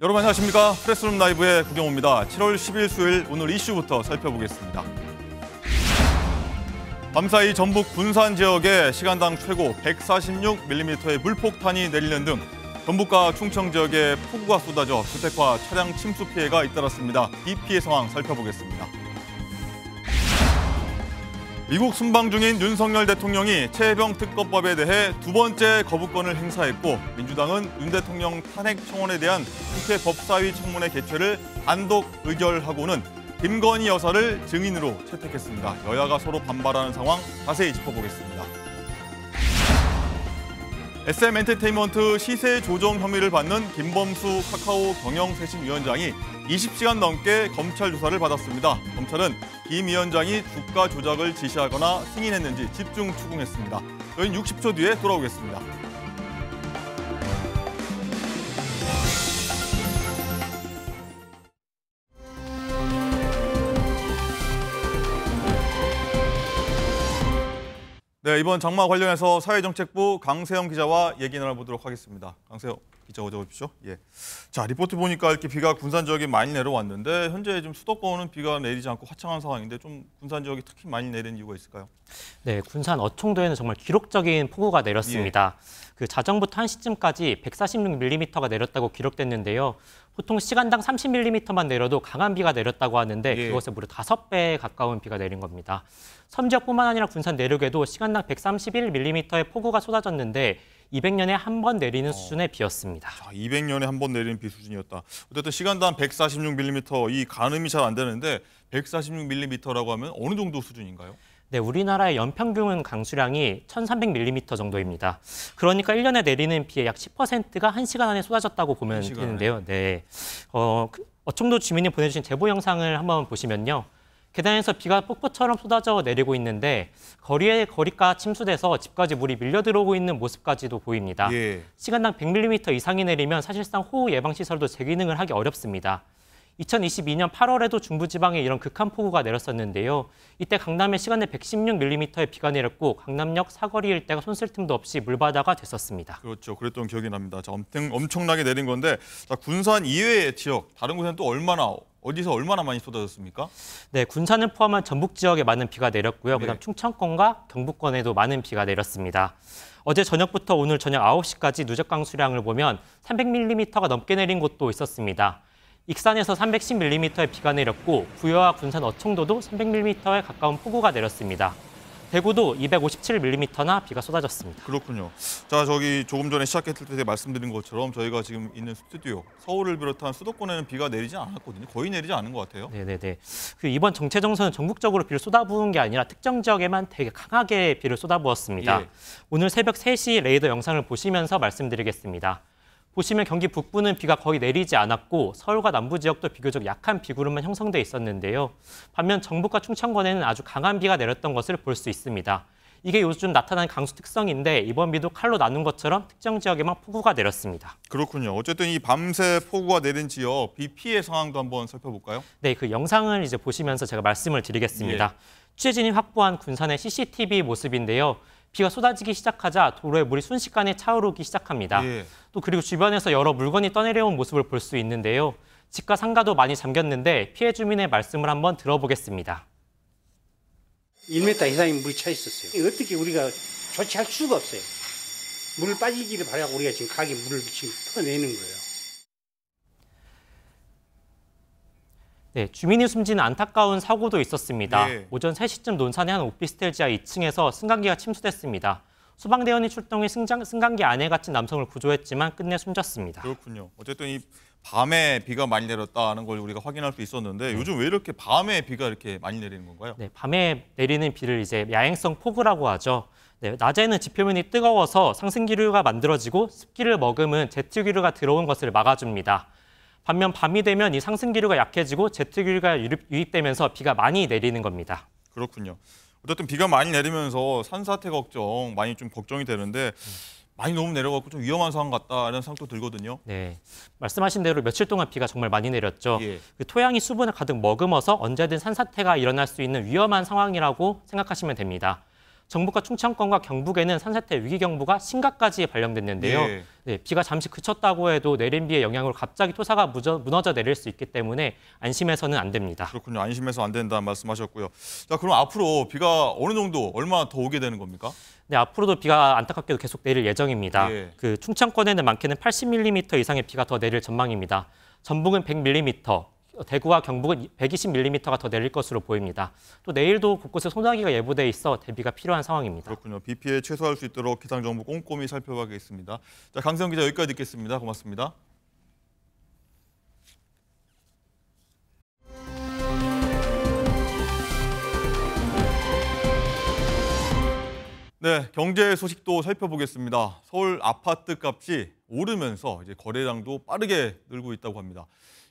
여러분 안녕하십니까? 프레스룸 라이브의 구경호입니다. 7월 10일 수요일 오늘 이슈부터 살펴보겠습니다. 밤사이 전북 군산 지역에 시간당 최고 146mm의 물폭탄이 내리는 등 전북과 충청 지역에 폭우가 쏟아져 주택과 차량 침수 피해가 잇따랐습니다. 이 피해 상황 살펴보겠습니다. 미국 순방 중인 윤석열 대통령이 최혜병 특검법에 대해 두 번째 거부권을 행사했고 민주당은 윤 대통령 탄핵 청원에 대한 국회 법사위 청문회 개최를 단독 의결하고는 김건희 여사를 증인으로 채택했습니다. 여야가 서로 반발하는 상황 자세히 짚어보겠습니다. SM엔터테인먼트 시세 조정 혐의를 받는 김범수 카카오 경영세신위원장이 20시간 넘게 검찰 조사를 받았습니다. 검찰은 김 위원장이 주가 조작을 지시하거나 승인했는지 집중 추궁했습니다. 저희는 60초 뒤에 돌아오겠습니다. 네, 이번 장마 관련해서 사회정책부 강세영 기자와 얘기 나눠보도록 하겠습니다. 강세영 기자 어서 오십시오. 예. 자, 리포트 보니까 이렇게 비가 군산 지역에 많이 내려왔는데 현재 지금 수도권은 비가 내리지 않고 화창한 상황인데 좀 군산 지역이 특히 많이 내린 이유가 있을까요? 네, 군산 어청도에는 정말 기록적인 폭우가 내렸습니다. 예. 그 자정부터 1시쯤까지 146mm가 내렸다고 기록됐는데요. 보통 시간당 30mm만 내려도 강한 비가 내렸다고 하는데 예. 그것에 무려 5배 가까운 비가 내린 겁니다. 섬 지역뿐만 아니라 군산 내륙에도 시간당 131mm의 폭우가 쏟아졌는데 200년에 한 번 내리는 어. 수준의 비였습니다. 자, 200년에 한 번 내리는 비 수준이었다. 어쨌든 시간당 146mm 이 가늠이 잘 안 되는데 146mm라고 하면 어느 정도 수준인가요? 네, 우리나라의 연평균 강수량이 1,300mm 정도입니다. 그러니까 1년에 내리는 비의 약 10%가 1시간 안에 쏟아졌다고 보면 되는데요. 네. 어, 그, 어청도 주민이 보내주신 제보 영상을 한번 보시면요. 계단에서 비가 폭포처럼 쏟아져 내리고 있는데 거리에 거리가 침수돼서 집까지 물이 밀려 들어오고 있는 모습까지도 보입니다. 예. 시간당 100mm 이상이 내리면 사실상 호우 예방 시설도 재기능을 하기 어렵습니다. 2022년 8월에도 중부지방에 이런 극한 폭우가 내렸었는데요. 이때 강남에 시간에 116mm의 비가 내렸고 강남역 사거리 일대가 손쓸 틈도 없이 물바다가 됐었습니다. 그렇죠. 그랬던 기억이 납니다. 자, 엄청, 엄청나게 내린 건데 자, 군산 이외의 지역, 다른 곳에는 또 얼마나 어디서 얼마나 많이 쏟아졌습니까? 네, 군산을 포함한 전북 지역에 많은 비가 내렸고요. 네. 그다음 충청권과 경북권에도 많은 비가 내렸습니다. 어제 저녁부터 오늘 저녁 9시까지 누적 강수량을 보면 300mm가 넘게 내린 곳도 있었습니다. 익산에서 310mm의 비가 내렸고 부여와 군산 어청도도 300mm에 가까운 폭우가 내렸습니다. 대구도 257mm나 비가 쏟아졌습니다. 그렇군요. 자, 저기 조금 전에 시작했을 때 말씀드린 것처럼 저희가 지금 있는 스튜디오 서울을 비롯한 수도권에는 비가 내리지 않았거든요. 거의 내리지 않은 것 같아요. 네네네. 그 이번 정체 정서는 전국적으로 비를 쏟아부은 게 아니라 특정 지역에만 되게 강하게 비를 쏟아부었습니다. 예. 오늘 새벽 3시 레이더 영상을 보시면서 말씀드리겠습니다. 보시면 경기 북부는 비가 거의 내리지 않았고 서울과 남부 지역도 비교적 약한 비구름만 형성돼 있었는데요. 반면 정부과 충청권에는 아주 강한 비가 내렸던 것을 볼 수 있습니다. 이게 요즘 나타난 강수 특성인데 이번 비도 칼로 나눈 것처럼 특정 지역에만 폭우가 내렸습니다. 그렇군요. 어쨌든 이 밤새 폭우가 내린 지역 비 피해 상황도 한번 살펴볼까요? 네, 그 영상을 이제 보시면서 제가 말씀을 드리겠습니다. 예. 취재진이 확보한 군산의 CCTV 모습인데요. 비가 쏟아지기 시작하자 도로에 물이 순식간에 차오르기 시작합니다. 예. 또 그리고 주변에서 여러 물건이 떠내려온 모습을 볼 수 있는데요. 집과 상가도 많이 잠겼는데 피해 주민의 말씀을 한번 들어보겠습니다. 1m 이상의 물차 있었어요. 어떻게 우리가 조치할 수가 없어요. 물 빠지기를 바라고 우리가 지금 가게 물을 지금 퍼내는 거예요. 네, 주민이 숨진 안타까운 사고도 있었습니다. 네. 오전 3시쯤 논산의 한 오피스텔 지하 2층에서 승강기가 침수됐습니다. 소방대원이 출동해 승장, 승강기 안에 갇힌 남성을 구조했지만 끝내 숨졌습니다. 그렇군요. 어쨌든 이 밤에 비가 많이 내렸다는 걸 우리가 확인할 수 있었는데 네. 요즘 왜 이렇게 밤에 비가 이렇게 많이 내리는 건가요? 네, 밤에 내리는 비를 이제 야행성 폭우라고 하죠. 네, 낮에는 지표면이 뜨거워서 상승 기류가 만들어지고 습기를 머금은 제트 기류가 들어온 것을 막아줍니다. 반면 밤이 되면 이 상승 기류가 약해지고 제트 기류가 유입되면서 비가 많이 내리는 겁니다. 그렇군요. 어쨌든 비가 많이 내리면서 산사태 걱정 많이 좀 걱정이 되는데 많이 너무 내려갖고 좀 위험한 상황 같다라는 생각도 들거든요. 네, 말씀하신 대로 며칠 동안 비가 정말 많이 내렸죠. 예. 그 토양이 수분을 가득 머금어서 언제든 산사태가 일어날 수 있는 위험한 상황이라고 생각하시면 됩니다. 정부가 충청권과 경북에는 산사태 위기 경보가 심각까지 발령됐는데요. 네. 네, 비가 잠시 그쳤다고 해도 내린 비의 영향으로 갑자기 토사가 무저, 무너져 내릴 수 있기 때문에 안심해서는 안 됩니다. 그렇군요. 안심해서 안 된다는 말씀하셨고요. 자, 그럼 앞으로 비가 어느 정도 얼마나 더 오게 되는 겁니까? 네, 앞으로도 비가 안타깝게도 계속 내릴 예정입니다. 예. 그 충청권에는 많게는 80mm 이상의 비가 더 내릴 전망입니다. 전북은 100mm, 대구와 경북은 120mm가 더 내릴 것으로 보입니다. 또 내일도 곳곳에 소나기가 예보돼 있어 대비가 필요한 상황입니다. 그렇군요. 비 피해 최소화할 수 있도록 기상 정보 꼼꼼히 살펴봐겠습니다 자, 강세영 기자 여기까지 듣겠습니다. 고맙습니다. 네, 경제 소식도 살펴보겠습니다. 서울 아파트 값이 오르면서 이제 거래량도 빠르게 늘고 있다고 합니다.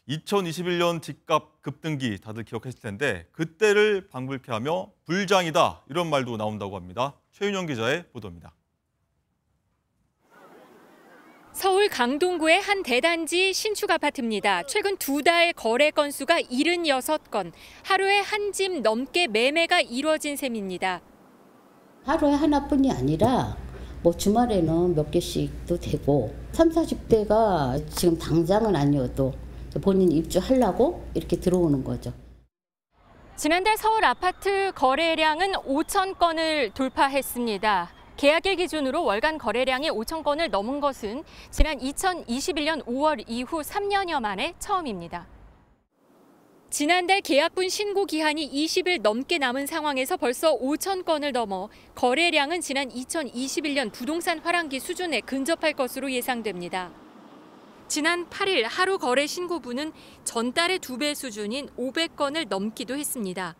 2021년 집값 급등기 다들 기억했을 텐데 그때를 방불케하며 불장이다 이런 말도 나온다고 합니다. 최윤영 기자의 보도입니다. 서울 강동구의 한 대단지 신축 아파트입니다. 최근 두 달 거래 건수가 76건, 하루에 한 집 넘게 매매가 이뤄진 셈입니다. 하루에 하나뿐이 아니라 뭐 주말에는 몇 개씩도 되고 3, 40대가 지금 당장은 아니어도 본인 입주하려고 이렇게 들어오는 거죠. 지난달 서울 아파트 거래량은 5천 건을 돌파했습니다. 계약일 기준으로 월간 거래량이 5천 건을 넘은 것은 지난 2021년 5월 이후 3년여 만에 처음입니다. 지난달 계약분 신고 기한이 20일 넘게 남은 상황에서 벌써 5천 건을 넘어 거래량은 지난 2021년 부동산 화랑기 수준에 근접할 것으로 예상됩니다. 지난 8일 하루 거래 신고분은 전달의 두 배 수준인 500건을 넘기도 했습니다.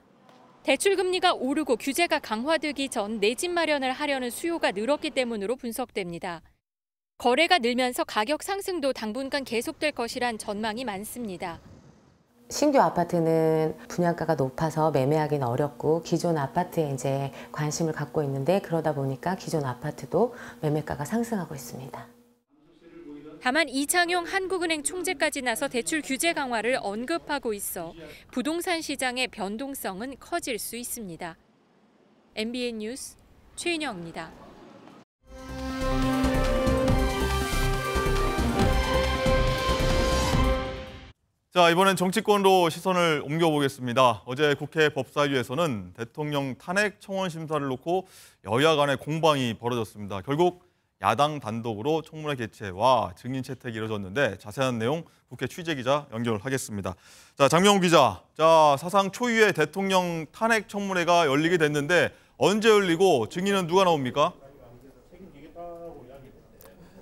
대출금리가 오르고 규제가 강화되기 전 내집 마련을 하려는 수요가 늘었기 때문으로 분석됩니다. 거래가 늘면서 가격 상승도 당분간 계속될 것이란 전망이 많습니다. 신규 아파트는 분양가가 높아서 매매하기는 어렵고 기존 아파트에 이제 관심을 갖고 있는데 그러다 보니까 기존 아파트도 매매가가 상승하고 있습니다. 다만 이창용 한국은행 총재까지 나서 대출 규제 강화를 언급하고 있어 부동산 시장의 변동성은 커질 수 있습니다. MBN 뉴스 최인영입니다. 자, 이번엔 정치권으로 시선을 옮겨보겠습니다. 어제 국회 법사위에서는 대통령 탄핵 청원 심사를 놓고 여야 간의 공방이 벌어졌습니다. 결국 야당 단독으로 총무회 개최와 증인 채택이 이뤄졌는데 자세한 내용 국회 취재 기자 연결하겠습니다. 자 장명호 기자, 자 사상 초유의 대통령 탄핵 청문회가 열리게 됐는데 언제 열리고 증인은 누가 나옵니까?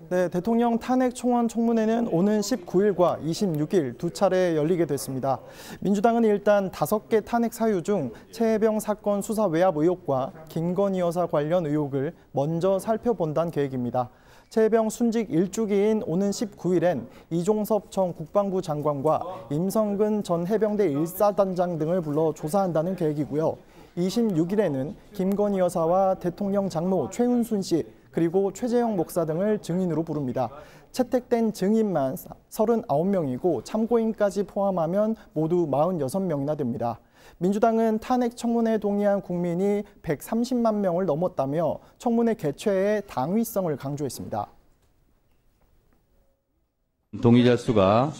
네, 대통령 탄핵 총원 총문회는 오는 19일과 26일 두 차례 열리게 됐습니다. 민주당은 일단 다섯 개 탄핵 사유 중 최혜병 사건 수사 외압 의혹과 김건희 여사 관련 의혹을 먼저 살펴본다는 계획입니다. 최병 순직 1주기인 오는 19일엔 이종섭 전 국방부 장관과 임성근 전 해병대 1사단장 등을 불러 조사한다는 계획이고요. 26일에는 김건희 여사와 대통령 장모 최은순 씨, 그리고 최재형 목사 등을 증인으로 부릅니다. 채택된 증인만 39명이고 참고인까지 포함하면 모두 46명이나 됩니다. 민주당은 탄핵 청문회에 동의한 국민이 130만 명을 넘었다며 청문회 개최의 당위성을 강조했습니다. 동의자 수가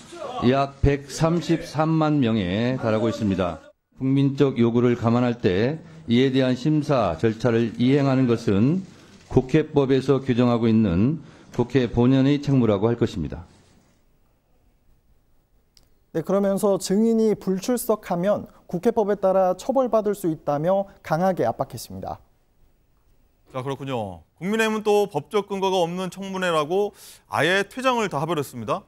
약 133만 명에 달하고 있습니다. 국민적 요구를 감안할 때 이에 대한 심사 절차를 이행하는 것은 국회법에서 규정하고 있는 국회 본연의 책무라고 할 것입니다. 네, 그러면서 증인이 불출석하면 국회법에 따라 처벌받을 수 있다며 강하게 압박했습니다. 자 그렇군요. 국민의힘은 또 법적 근거가 없는 청문회라고 아예 퇴장을 다 해버렸습니다.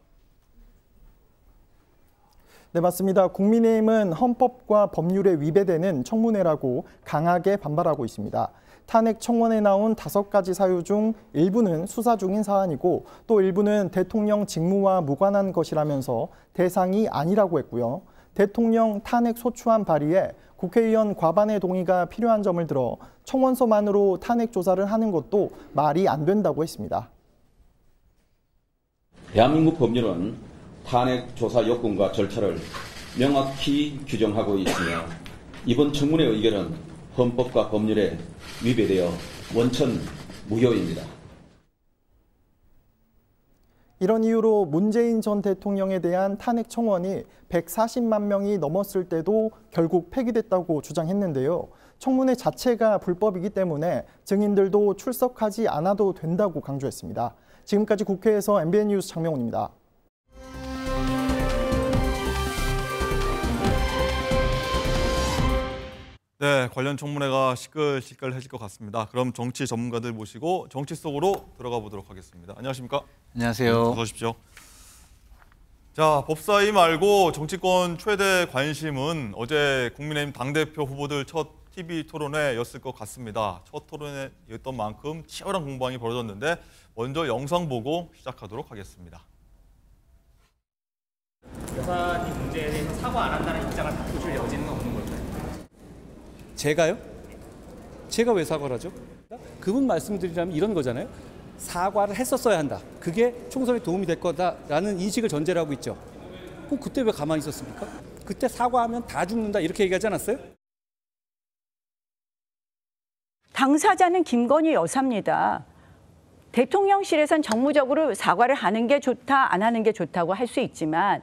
네, 맞습니다. 국민의힘은 헌법과 법률에 위배되는 청문회라고 강하게 반발하고 있습니다. 탄핵 청원에 나온 다섯 가지 사유 중 일부는 수사 중인 사안이고 또 일부는 대통령 직무와 무관한 것이라면서 대상이 아니라고 했고요. 대통령 탄핵 소추안 발의에 국회의원 과반의 동의가 필요한 점을 들어 청원서만으로 탄핵 조사를 하는 것도 말이 안 된다고 했습니다. 대한민국 법률은 탄핵 조사 요건과 절차를 명확히 규정하고 있으며 이번 청문회 의결은 헌법과 법률에 위배되어 원천 무효입니다. 이런 이유로 문재인 전 대통령에 대한 탄핵 청원이 140만 명이 넘었을 때도 결국 폐기됐다고 주장했는데요. 청문회 자체가 불법이기 때문에 증인들도 출석하지 않아도 된다고 강조했습니다. 지금까지 국회에서 MBN 뉴스 장명훈입니다. 네, 관련 청문회가 시끌시끌해질 것 같습니다. 그럼 정치 전문가들 모시고 정치 속으로 들어가 보도록 하겠습니다. 안녕하십니까? 안녕하세요. 네, 어서 오십시오. 자, 법사위 말고 정치권 최대 관심은 어제 국민의힘 당대표 후보들 첫 TV 토론회였을 것 같습니다. 첫 토론회였던 만큼 치열한 공방이 벌어졌는데 먼저 영상 보고 시작하도록 하겠습니다. 여사님 문제에 대해서 사과 안 한다는 입장을 바꾸실 여지는 제가요? 제가 왜 사과를 하죠? 그분 말씀드리자면 이런 거잖아요. 사과를 했었어야 한다. 그게 총선에 도움이 될 거다라는 인식을 전제로 하고 있죠. 그 그때 왜 가만히 있었습니까? 그때 사과하면 다 죽는다 이렇게 얘기하지 않았어요? 당사자는 김건희 여사입니다. 대통령실에선 정무적으로 사과를 하는 게 좋다 안 하는 게 좋다고 할 수 있지만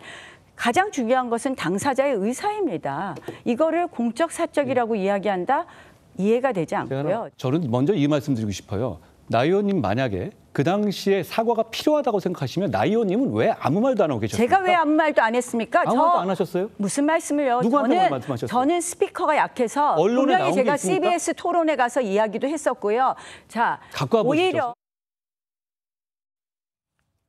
가장 중요한 것은 당사자의 의사입니다. 이거를 공적 사적이라고 이야기한다 이해가 되지 않고요. 저는 먼저 이 말씀드리고 싶어요. 나 의원님 만약에 그 당시에 사과가 필요하다고 생각하시면 나 의원님은 왜 아무 말도 안 하고 계셨습니까? 제가 왜 아무 말도 안 했습니까? 아무 말도 안 하셨어요? 무슨 말씀을요? 누구한테 저는, 말씀하셨어요? 저는 스피커가 약해서 언론에 분명히 제가 CBS 토론에 가서 이야기도 했었고요. 자, 갖고 오히려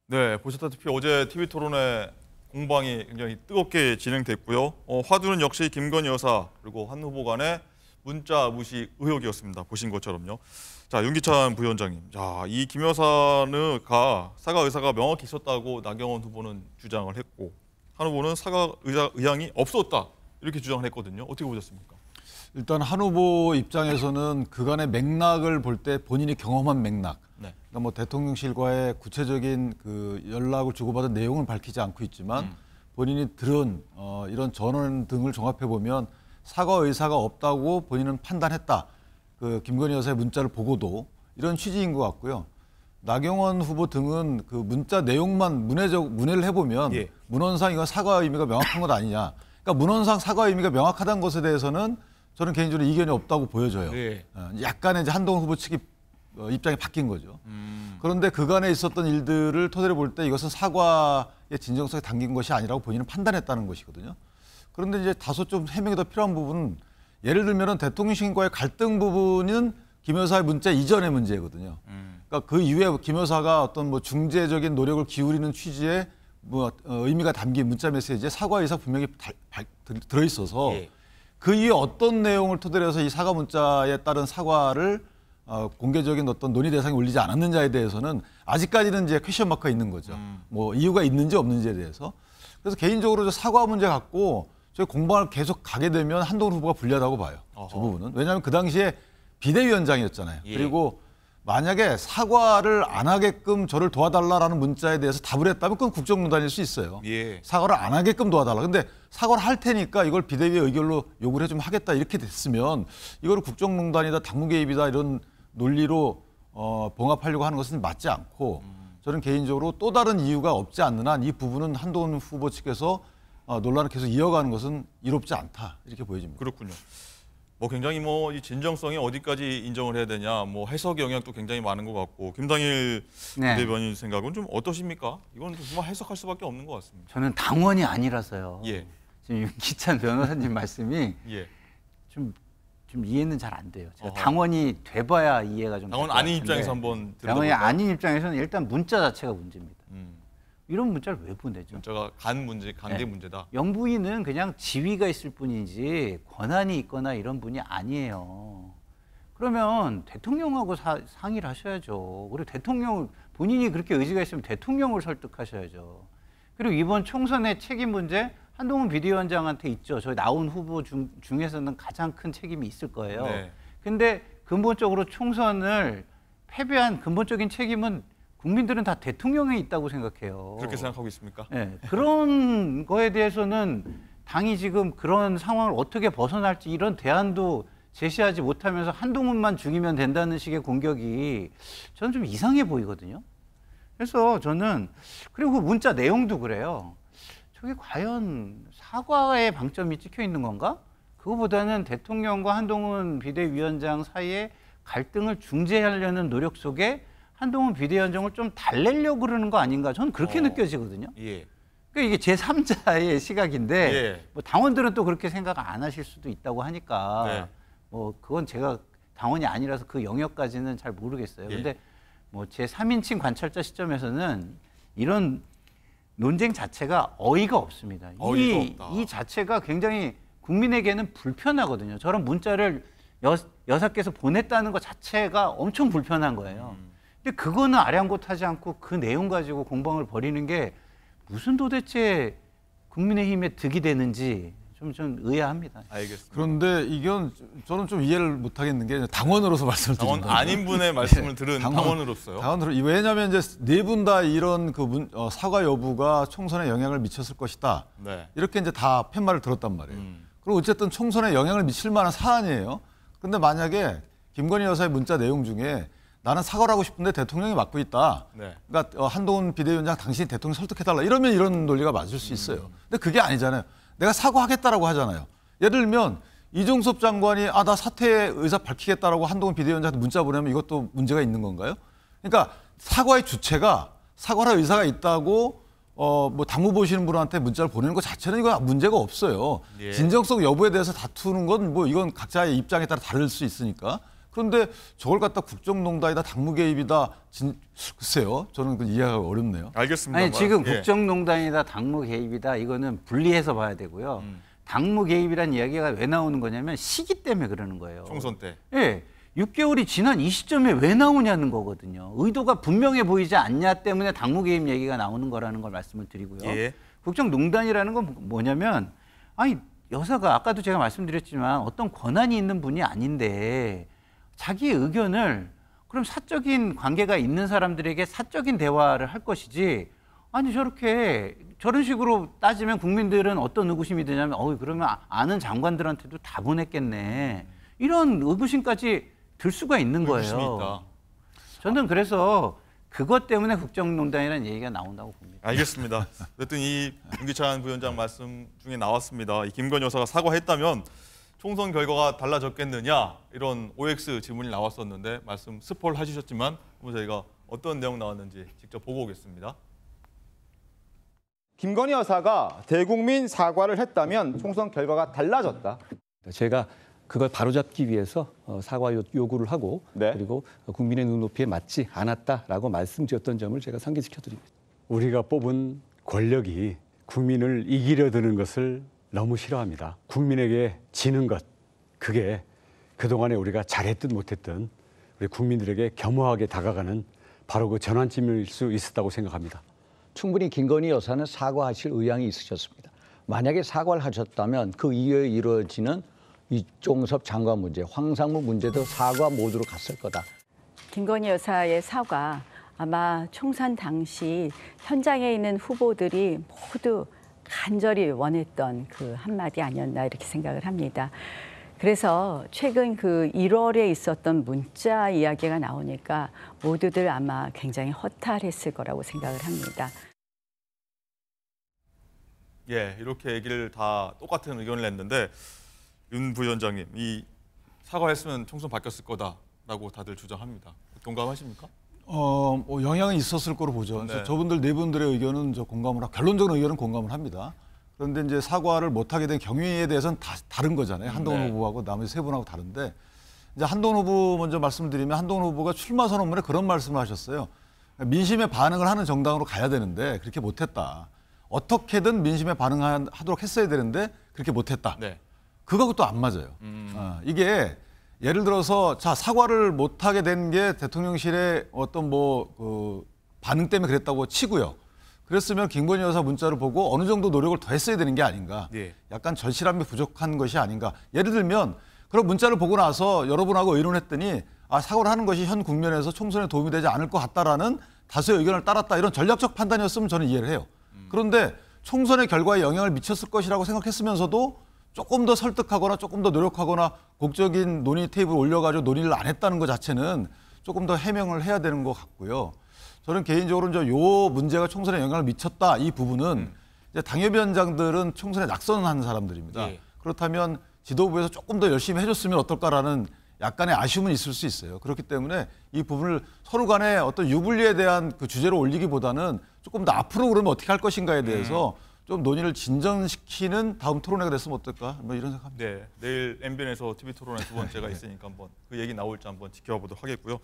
네 보셨다시피 어제 TV 토론에 공방이 굉장히 뜨겁게 진행됐고요. 어, 화두는 역시 김건희 여사 그리고 한 후보 간의 문자 무시 의혹이었습니다. 보신 것처럼요. 자, 윤기찬 부위원장님. 자, 이김 여사가 사과 의사가 명확히 있었다고 나경원 후보는 주장을 했고 한 후보는 사과 의사 의향이 없었다 이렇게 주장을 했거든요. 어떻게 보셨습니까? 일단 한 후보 입장에서는 그간의 맥락을 볼 때 본인이 경험한 맥락, 네. 그러니까 뭐 대통령실과의 구체적인 그 연락을 주고받은 내용을 밝히지 않고 있지만 음. 본인이 들은 어, 이런 전언 등을 종합해 보면 사과 의사가 없다고 본인은 판단했다. 그 김건희 여사의 문자를 보고도 이런 취지인 것 같고요. 나경원 후보 등은 그 문자 내용만 문해적 문해를 해보면 예. 문헌상 이건 사과 의미가 명확한 것 아니냐. 그러니까 문헌상 사과 의미가 명확하다는 것에 대해서는 저는 개인적으로 이견이 없다고 보여져요. 네. 약간의 이제 한동훈 후보 측이 어, 입장이 바뀐 거죠. 음. 그런데 그간에 있었던 일들을 토대로 볼 때 이것은 사과의 진정성이 담긴 것이 아니라고 본인은 판단했다는 것이거든요. 그런데 이제 다소 좀 해명이 더 필요한 부분은 예를 들면 은대통령신과의 갈등 부분은 김 여사의 문자 이전의 문제거든요. 음. 그러니까 그 이후에 김 여사가 어떤 뭐 중재적인 노력을 기울이는 취지의 뭐 어, 의미가 담긴 문자 메시지에 사과 의사 분명히 다, 다, 들어 있어서 예. 그이 어떤 내용을 토대로 해서 이 사과 문자에 따른 사과를 어, 공개적인 어떤 논의 대상에 올리지 않았는지에 대해서는 아직까지는 이제 퀘션 마크가 있는 거죠. 음. 뭐 이유가 있는지 없는지에 대해서. 그래서 개인적으로 사과 문제 갖고 저희 공방을 계속 가게 되면 한동훈 후보가 불리하다고 봐요. 어허. 저 부분은. 왜냐하면 그 당시에 비대위원장이었잖아요. 예. 그리고 만약에 사과를 안 하게끔 저를 도와달라라는 문자에 대해서 답을 했다면 그건 국정농단일 수 있어요. 예. 사과를 안 하게끔 도와달라. 근데 사과를 할 테니까 이걸 비대위 의결로 요구를 좀 하겠다 이렇게 됐으면 이걸 국정농단이다 당무 개입이다 이런 논리로 어, 봉합하려고 하는 것은 맞지 않고 저는 개인적으로 또 다른 이유가 없지 않는 한 이 부분은 한동훈 후보 측에서 어, 논란을 계속 이어가는 것은 이롭지 않다 이렇게 보여집니다. 그렇군요. 뭐 굉장히 뭐 이 진정성이 어디까지 인정을 해야 되냐 뭐 해석 영향도 굉장히 많은 것 같고 김당일 네. 대변인 생각은 좀 어떠십니까? 이건 정말 해석할 수밖에 없는 것 같습니다. 저는 당원이 아니라서요. 예. 지금 윤기찬 변호사님 말씀이 예. 좀, 좀 이해는 잘 안 돼요. 제가 어허. 당원이 돼봐야 이해가 좀. 당원 아닌 입장에서 한번 당원 볼까요? 아닌 입장에서는 일단 문자 자체가 문제입니다. 음. 이런 문자를 왜 보내죠? 문자가 간 문제, 관계 네. 문제다. 영부인은 그냥 지위가 있을 뿐이지 권한이 있거나 이런 분이 아니에요. 그러면 대통령하고 사, 상의를 하셔야죠. 그리고 대통령 본인이 그렇게 의지가 있으면 대통령을 설득하셔야죠. 그리고 이번 총선의 책임 문제 한동훈 비대위원장한테 있죠. 저희 나온 후보 중, 중에서는 가장 큰 책임이 있을 거예요. 네. 근데 근본적으로 총선을 패배한 근본적인 책임은 국민들은 다 대통령에 있다고 생각해요. 그렇게 생각하고 있습니까? 네, 그런 거에 대해서는 당이 지금 그런 상황을 어떻게 벗어날지 이런 대안도 제시하지 못하면서 한동훈만 죽이면 된다는 식의 공격이 저는 좀 이상해 보이거든요. 그래서 저는 그리고 그 문자 내용도 그래요. 저게 과연 사과의 방점이 찍혀 있는 건가? 그거보다는 대통령과 한동훈 비대위원장 사이에 갈등을 중재하려는 노력 속에 한동훈 비대위원장을 좀 달래려고 그러는 거 아닌가? 저는 그렇게 어, 느껴지거든요. 예. 그러니까 이게 제3자의 시각인데 예. 뭐 당원들은 또 그렇게 생각 안 하실 수도 있다고 하니까 네. 뭐 그건 제가 당원이 아니라서 그 영역까지는 잘 모르겠어요. 예. 근데 뭐 제3인칭 관찰자 시점에서는 이런 논쟁 자체가 어이가 없습니다. 어이가 이, 없다. 이 자체가 굉장히 국민에게는 불편하거든요. 저런 문자를 여, 여사께서 보냈다는 것 자체가 엄청 불편한 거예요. 음. 근데 그거는 아량곳하지 않고 그 내용 가지고 공방을 벌이는 게 무슨 도대체 국민의힘에 득이 되는지 좀, 좀 의아합니다. 알겠습니다. 그런데 이건 저는 좀 이해를 못 하겠는 게 당원으로서 말씀을 드린다. 당원 아닌 분의 말씀을 네. 들은 당원, 당원으로서요. 당원으로 왜냐하면 이제 네분 다 이런 그 문, 어, 사과 여부가 총선에 영향을 미쳤을 것이다. 네. 이렇게 이제 다 팻말을 들었단 말이에요. 음. 그리고 어쨌든 총선에 영향을 미칠 만한 사안이에요. 근데 만약에 김건희 여사의 문자 내용 중에 나는 사과를 하고 싶은데 대통령이 맡고 있다. 네. 그러니까 어, 한동훈 비대위원장 당신이 대통령 설득해달라. 이러면 이런 논리가 맞을 수 음. 있어요. 근데 그게 아니잖아요. 내가 사과하겠다라고 하잖아요. 예를 들면 이종섭 장관이 아 나 사퇴 의사 밝히겠다라고 한동훈 비대위원장한테 문자 보내면 이것도 문제가 있는 건가요? 그러니까 사과의 주체가 사과할 의사가 있다고 어뭐 당무 보시는 분한테 문자를 보내는 것 자체는 이거 문제가 없어요. 예. 진정성 여부에 대해서 다투는 건 뭐 이건 각자의 입장에 따라 다를 수 있으니까. 그런데 저걸 갖다 국정농단이다 당무개입이다 진, 글쎄요 저는 그 이해가 어렵네요. 알겠습니다. 아니 지금 예. 국정농단이다 당무개입이다 이거는 분리해서 봐야 되고요. 음. 당무개입이란 이야기가 왜 나오는 거냐면 시기 때문에 그러는 거예요. 총선 때. 예. 6개월이 지난 이 시점에 왜 나오냐는 거거든요. 의도가 분명해 보이지 않냐 때문에 당무개입 얘기가 나오는 거라는 걸 말씀을 드리고요. 예. 국정농단이라는 건 뭐냐면 아니 여사가 아까도 제가 말씀드렸지만 어떤 권한이 있는 분이 아닌데 자기 의견을 그럼 사적인 관계가 있는 사람들에게 사적인 대화를 할 것이지 아니 저렇게 저런 식으로 따지면 국민들은 어떤 의구심이 드냐면 어 그러면 아는 장관들한테도 다 보냈겠네 이런 의구심까지 들 수가 있는 거예요. 있다. 저는 그래서 그것 때문에 국정농단이라는 얘기가 나온다고 봅니다. 알겠습니다. 어쨌든 이 윤기찬 부위원장 말씀 중에 나왔습니다. 이김건 여사가 사과했다면 총선 결과가 달라졌겠느냐 이런 OX 질문이 나왔었는데 말씀 스포를 하셨지만 저희가 어떤 내용 나왔는지 직접 보고 오겠습니다. 김건희 여사가 대국민 사과를 했다면 총선 결과가 달라졌다. 제가 그걸 바로잡기 위해서 어, 사과 요구를 하고 네. 그리고 국민의 눈높이에 맞지 않았다라고 말씀드렸던 점을 제가 상기시켜드립니다. 우리가 뽑은 권력이 국민을 이기려 드는 것을 너무 싫어합니다. 국민에게 지는 것, 그게 그동안에 우리가 잘했든 못했든 우리 국민들에게 겸허하게 다가가는 바로 그 전환점일 수 있었다고 생각합니다. 충분히 김건희 여사는 사과하실 의향이 있으셨습니다. 만약에 사과를 하셨다면 그 이후에 이루어지는 이종섭 장관 문제, 황상무 문제도 사과 모드로 갔을 거다. 김건희 여사의 사과 아마 총선 당시 현장에 있는 후보들이 모두 간절히 원했던 그 한마디 아니었나 이렇게 생각을 합니다. 그래서 최근 그 1월에 있었던 문자 이야기가 나오니까 모두들 아마 굉장히 허탈했을 거라고 생각을 합니다. 예, 이렇게 얘기를 다 똑같은 의견을 냈는데 윤 부위원장님, 이 사과했으면 총선 바뀌었을 거다라고 다들 주장합니다. 동감하십니까? 어, 뭐 영향이 있었을 거로 보죠. 네. 저분들 네 분들의 의견은 저 공감을 하고 결론적인 의견은 공감을 합니다. 그런데 이제 사과를 못하게 된 경위에 대해서는 다, 다른 거잖아요. 한동훈 네. 후보하고 나머지 세 분하고 다른데 이제 한동훈 후보 먼저 말씀드리면 한동훈 후보가 출마 선언문에 그런 말씀을 하셨어요. 민심에 반응을 하는 정당으로 가야 되는데 그렇게 못했다. 어떻게든 민심에 반응하도록 했어야 되는데 그렇게 못했다. 네. 그거하고 또안 맞아요. 음. 어, 이게 예를 들어서 자 사과를 못 하게 된 게 대통령실의 어떤 뭐 그 반응 때문에 그랬다고 치고요. 그랬으면 김건희 여사 문자를 보고 어느 정도 노력을 더 했어야 되는 게 아닌가. 예. 약간 절실함이 부족한 것이 아닌가. 예를 들면 그런 문자를 보고 나서 여러분하고 의논했더니 아 사과를 하는 것이 현 국면에서 총선에 도움이 되지 않을 것 같다라는 다수의 의견을 따랐다 이런 전략적 판단이었으면 저는 이해를 해요. 음. 그런데 총선의 결과에 영향을 미쳤을 것이라고 생각했으면서도 조금 더 설득하거나 조금 더 노력하거나 국적인 논의 테이블 올려가지고 논의를 안 했다는 것 자체는 조금 더 해명을 해야 되는 것 같고요. 저는 개인적으로 이제 요 문제가 총선에 영향을 미쳤다 이 부분은 이제 당협위원장들은 총선에 낙선한 사람들입니다. 예. 그렇다면 지도부에서 조금 더 열심히 해줬으면 어떨까라는 약간의 아쉬움은 있을 수 있어요. 그렇기 때문에 이 부분을 서로 간에 어떤 유불리에 대한 그 주제로 올리기보다는 조금 더 앞으로 그러면 어떻게 할 것인가에 대해서 음. 좀 논의를 진전시키는 다음 토론회가 됐으면 어떨까? 뭐 이런 생각합니다. 네, 내일 MBN에서 TV 토론회 두 번째가 있으니까 한번 그 얘기 나올지 한번 지켜보도록 하겠고요.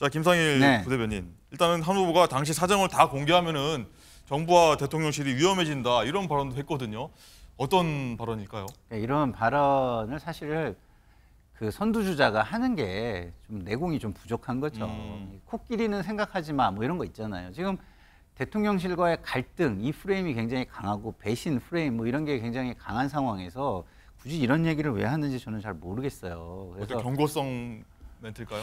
자, 김상일 네. 부대변인. 일단은 한 후보가 당시 사정을 다 공개하면은 정부와 대통령실이 위험해진다 이런 발언도 했거든요. 어떤 발언일까요? 네, 이런 발언을 사실그 선두주자가 하는 게 좀 내공이 좀 부족한 거죠. 음. 코끼리는 생각하지 마뭐 이런 거 있잖아요. 지금 대통령실과의 갈등 이 프레임이 굉장히 강하고 배신 프레임 뭐 이런 게 굉장히 강한 상황에서 굳이 이런 얘기를 왜 하는지 저는 잘 모르겠어요. 그래서 경고성 멘트일까요?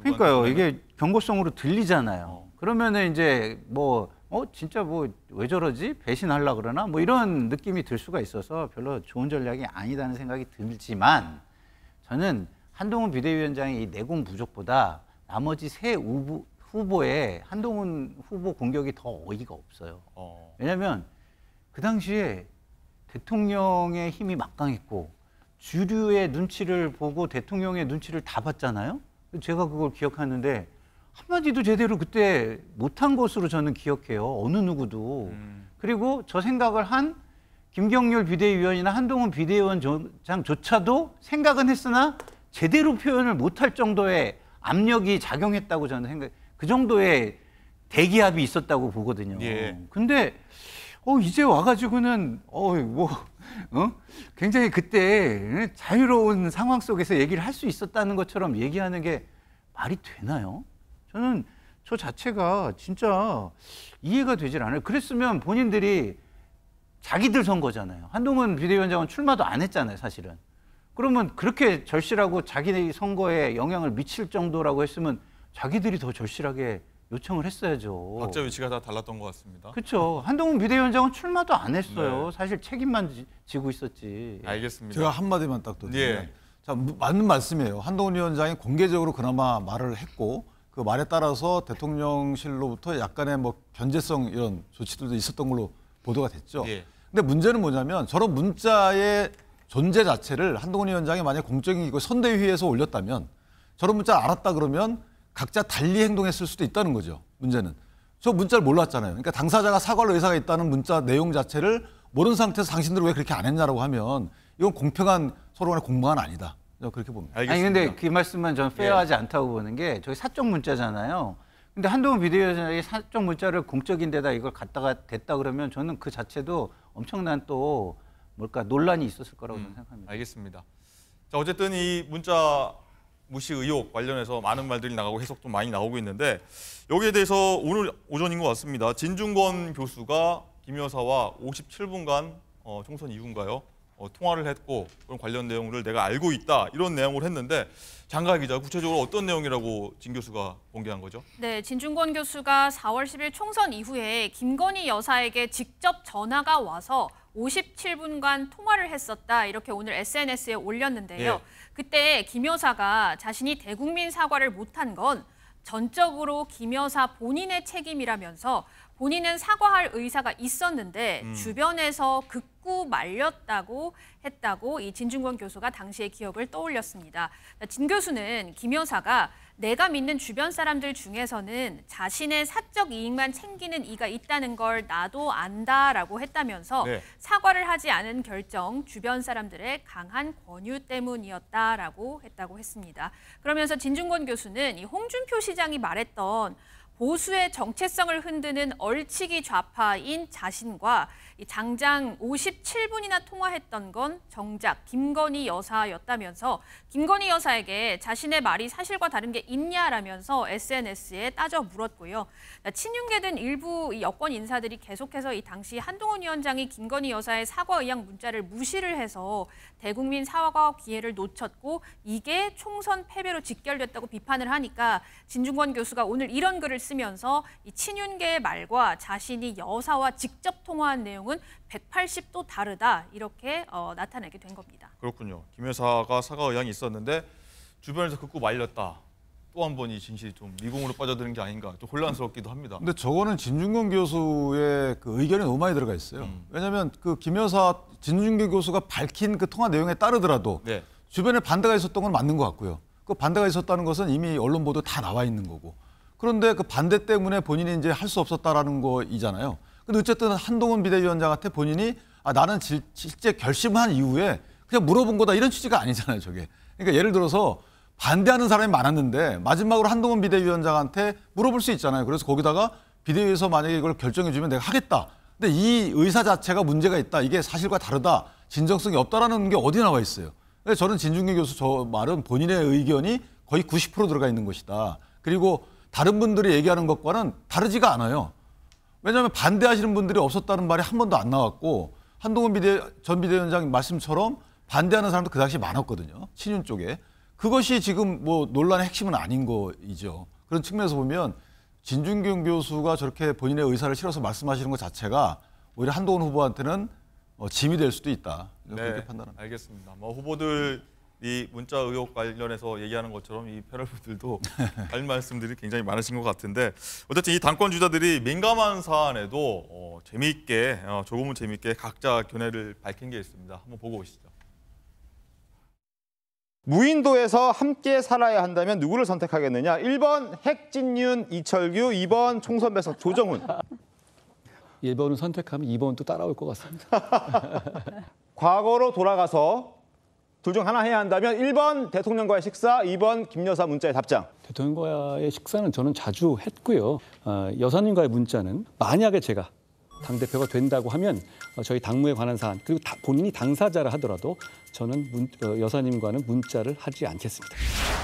그러니까요. 이게 경고성으로 들리잖아요. 어. 그러면은 이제 뭐어 진짜 뭐왜 저러지 배신하려 그러나 뭐 이런 느낌이 들 수가 있어서 별로 좋은 전략이 아니다는 생각이 들지만 저는 한동훈 비대위원장의 이 내공 부족보다 나머지 세 우부, 후보에 한동훈 후보 공격이 더 어이가 없어요. 어. 왜냐하면 그 당시에 대통령의 힘이 막강했고 주류의 눈치를 보고 대통령의 눈치를 다 봤잖아요. 제가 그걸 기억하는데 한마디도 제대로 그때 못한 것으로 저는 기억해요. 어느 누구도. 음. 그리고 저 생각을 한 김경률 비대위원이나 한동훈 비대위원장조차도 생각은 했으나 제대로 표현을 못할 정도의 압력이 작용했다고 저는 생각. 해요 그 정도의 대기압이 있었다고 보거든요. 예. 근데 어 이제 와가지고는 어뭐 어? 굉장히 그때 자유로운 상황 속에서 얘기를 할 수 있었다는 것처럼 얘기하는 게 말이 되나요? 저는 저 자체가 진짜 이해가 되질 않아요. 그랬으면 본인들이 자기들 선거잖아요. 한동훈 비대위원장은 출마도 안 했잖아요, 사실은. 그러면 그렇게 절실하고 자기 네 선거에 영향을 미칠 정도라고 했으면 자기들이 더 절실하게 요청을 했어야죠. 각자 위치가 다 달랐던 것 같습니다. 그렇죠. 한동훈 비대위원장은 출마도 안 했어요. 네. 사실 책임만 지, 고 있었지. 알겠습니다. 제가 한마디만 딱 더. 예. 맞는 말씀이에요. 한동훈 위원장이 공개적으로 그나마 말을 했고 그 말에 따라서 대통령실로부터 약간의 뭐 견제성 이런 조치들도 있었던 걸로 보도가 됐죠. 예. 근데 문제는 뭐냐면 저런 문자의 존재 자체를 한동훈 위원장이 만약 공적 이거 선대위에서 올렸다면 저런 문자 알았다 그러면 각자 달리 행동했을 수도 있다는 거죠. 문제는. 저 문자를 몰랐잖아요. 그러니까 당사자가 사과할 의사가 있다는 문자 내용 자체를 모른 상태에서 당신들 왜 그렇게 안 했냐라고 하면 이건 공평한 서로 간의 공방은 아니다. 그렇게 봅니다. 알겠습니다. 아니 근데 그 말씀만 저는 페어하지 예. 않다고 보는 게 저희 사적 문자잖아요. 근데 한동훈 비대위원장이 사적 문자를 공적인 데다 이걸 갖다가 됐다 그러면 저는 그 자체도 엄청난 또 뭘까 논란이 있었을 거라고 음, 저는 생각합니다. 알겠습니다. 자 어쨌든 이 문자 무시 의혹 관련해서 많은 말들이 나가고 해석도 많이 나오고 있는데 여기에 대해서 오늘 오전인 것 같습니다. 진중권 교수가 김 여사와 57분간 어, 총선 이후인가요? 어, 통화를 했고 그런 관련 내용을 내가 알고 있다 이런 내용을 했는데 장가 기자 구체적으로 어떤 내용이라고 진 교수가 공개한 거죠? 네, 진중권 교수가 4월 10일 총선 이후에 김건희 여사에게 직접 전화가 와서 57분간 통화를 했었다 이렇게 오늘 SNS에 올렸는데요. 예. 그때 김 여사가 자신이 대국민 사과를 못한 건 전적으로 김 여사 본인의 책임이라면서 본인은 사과할 의사가 있었는데 음. 주변에서 극구 말렸다고 했다고 이 진중권 교수가 당시의 기억을 떠올렸습니다. 진 교수는 김 여사가 내가 믿는 주변 사람들 중에서는 자신의 사적 이익만 챙기는 이가 있다는 걸 나도 안다라고 했다면서 네. 사과를 하지 않은 결정 주변 사람들의 강한 권유 때문이었다라고 했다고 했습니다. 그러면서 진중권 교수는 이 홍준표 시장이 말했던 보수의 정체성을 흔드는 얼치기 좌파인 자신과 장장 57분이나 통화했던 건 정작 김건희 여사였다면서 김건희 여사에게 자신의 말이 사실과 다른 게 있냐라면서 SNS에 따져 물었고요. 친윤계 된 일부 여권 인사들이 계속해서 이 당시 한동훈 위원장이 김건희 여사의 사과 의향 문자를 무시를 해서 대국민 사과 기회를 놓쳤고 이게 총선 패배로 직결됐다고 비판을 하니까 진중권 교수가 오늘 이런 글을 쓰면서 이 친윤계의 말과 자신이 여사와 직접 통화한 내용은 180도 다르다 이렇게 어, 나타내게 된 겁니다. 그렇군요. 김 여사가 사과 의향이 있었는데 주변에서 극구 말렸다. 또 한 번 이 진실이 좀 미궁으로 빠져드는 게 아닌가 또 혼란스럽기도 합니다. 근데 저거는 진중권 교수의 그 의견이 너무 많이 들어가 있어요. 음. 왜냐하면 그김 여사 진중권 교수가 밝힌 그 통화 내용에 따르더라도 네. 주변에 반대가 있었던 건 맞는 것 같고요. 그 반대가 있었다는 것은 이미 언론 보도 다 나와 있는 거고 그런데 그 반대 때문에 본인이 이제 할 수 없었다라는 거이잖아요. 근데 어쨌든 한동훈 비대위원장한테 본인이 아, 나는 질, 실제 결심한 이후에 그냥 물어본 거다 이런 취지가 아니잖아요, 저게. 그러니까 예를 들어서 반대하는 사람이 많았는데 마지막으로 한동훈 비대위원장한테 물어볼 수 있잖아요. 그래서 거기다가 비대위에서 만약에 이걸 결정해 주면 내가 하겠다. 근데 이 의사 자체가 문제가 있다. 이게 사실과 다르다. 진정성이 없다라는 게 어디 나와 있어요. 저는 진중기 교수 저 말은 본인의 의견이 거의 90% 들어가 있는 것이다. 그리고 다른 분들이 얘기하는 것과는 다르지가 않아요. 왜냐하면 반대하시는 분들이 없었다는 말이 한 번도 안 나왔고 한동훈 비대, 전 비대위원장 말씀처럼 반대하는 사람도 그 당시 많았거든요. 친윤 쪽에. 그것이 지금 뭐 논란의 핵심은 아닌 거이죠. 그런 측면에서 보면 진중균 교수가 저렇게 본인의 의사를 실어서 말씀하시는 것 자체가 오히려 한동훈 후보한테는 어, 짐이 될 수도 있다. 네, 그렇게 판단합니다. 알겠습니다. 뭐 후보들 이 문자 의혹 관련해서 얘기하는 것처럼 이 패널분들도 할 말씀들이 굉장히 많으신 것 같은데 어쨌든 이 당권 주자들이 민감한 사안에도 어, 재미있게 어, 조금은 재미있게 각자 견해를 밝힌 게 있습니다. 한번 보고 오시죠. 무인도에서 함께 살아야 한다면 누구를 선택하겠느냐? 1번 핵진윤 이철규, 2번 총선 배석 조정훈. 1번은 선택하면 2번 또 따라올 것 같습니다. 과거로 돌아가서 둘중 하나 해야 한다면 1번 대통령과의 식사, 2번 김여사 문자의 답장. 대통령과의 식사는 저는 자주 했고요. 어, 여사님과의 문자는 만약에 제가 당대표가 된다고 하면 어, 저희 당무에 관한 사안 그리고 본인이 당사자라 하더라도 저는 문, 어, 여사님과는 문자를 하지 않겠습니다.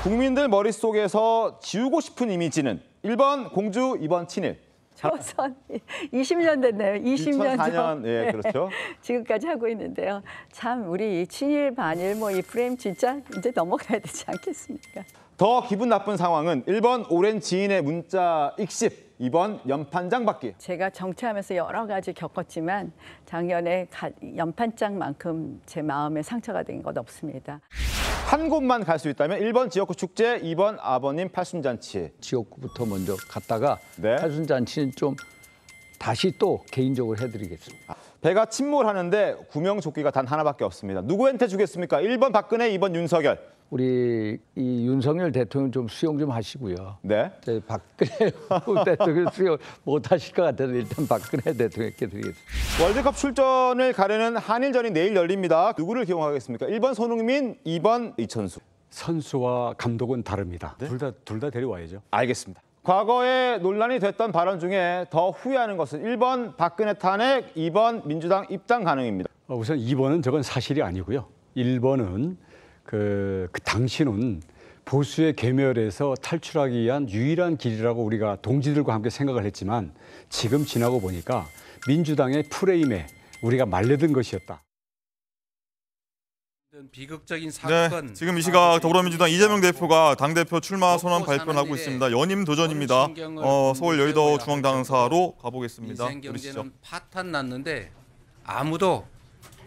국민들 머릿속에서 지우고 싶은 이미지는 1번 공주, 2번 친일. 조선 20년 됐네요. 20년 2004년, 예, 그렇죠. 지금까지 하고 있는데요. 참 우리 이 친일 반일 뭐 이 프레임 진짜 이제 넘어가야 되지 않겠습니까? 더 기분 나쁜 상황은 1번 오랜 지인의 문자 익십 이번 연판장 받기. 제가 정치하면서 여러 가지 겪었지만 작년에 연판장만큼 제 마음에 상처가 된 것 없습니다. 한 곳만 갈 수 있다면 1번 지역구 축제, 2번 아버님 팔순잔치. 지역구부터 먼저 갔다가 네. 팔순잔치는 좀 다시 또 개인적으로 해드리겠습니다. 배가 침몰하는데 구명조끼가 단 하나밖에 없습니다. 누구한테 주겠습니까? 1번 박근혜, 2번 윤석열. 우리 이 윤석열 대통령 좀 수용 좀 하시고요. 네. 네 박근혜 대통령 수용 못 하실 것 같아서 일단 박근혜 대통령께 드리겠습니다. 월드컵 출전을 가려는 한일전이 내일 열립니다. 누구를 기용하겠습니까? 1번 손흥민, 2번 이천수. 선수와 감독은 다릅니다. 네? 둘다 둘 다 데려와야죠. 알겠습니다. 과거에 논란이 됐던 발언 중에 더 후회하는 것은 1번 박근혜 탄핵, 2번 민주당 입당 가능입니다. 어, 우선 2번은 저건 사실이 아니고요. 1번은 그, 그 당시는 보수의 괴멸에서 탈출하기 위한 유일한 길이라고 우리가 동지들과 함께 생각을 했지만 지금 지나고 보니까 민주당의 프레임에 우리가 말려든 것이었다. 비극적인 네, 사건. 네, 지금 이 시각 아, 더불어민주당 이재명 대표가 당 대표 출마 선언 발표 하고 있습니다. 연임 도전입니다. 어, 서울 여의도 중앙당사로 가보겠습니다. 민생 경제는 파탄 났는데 아무도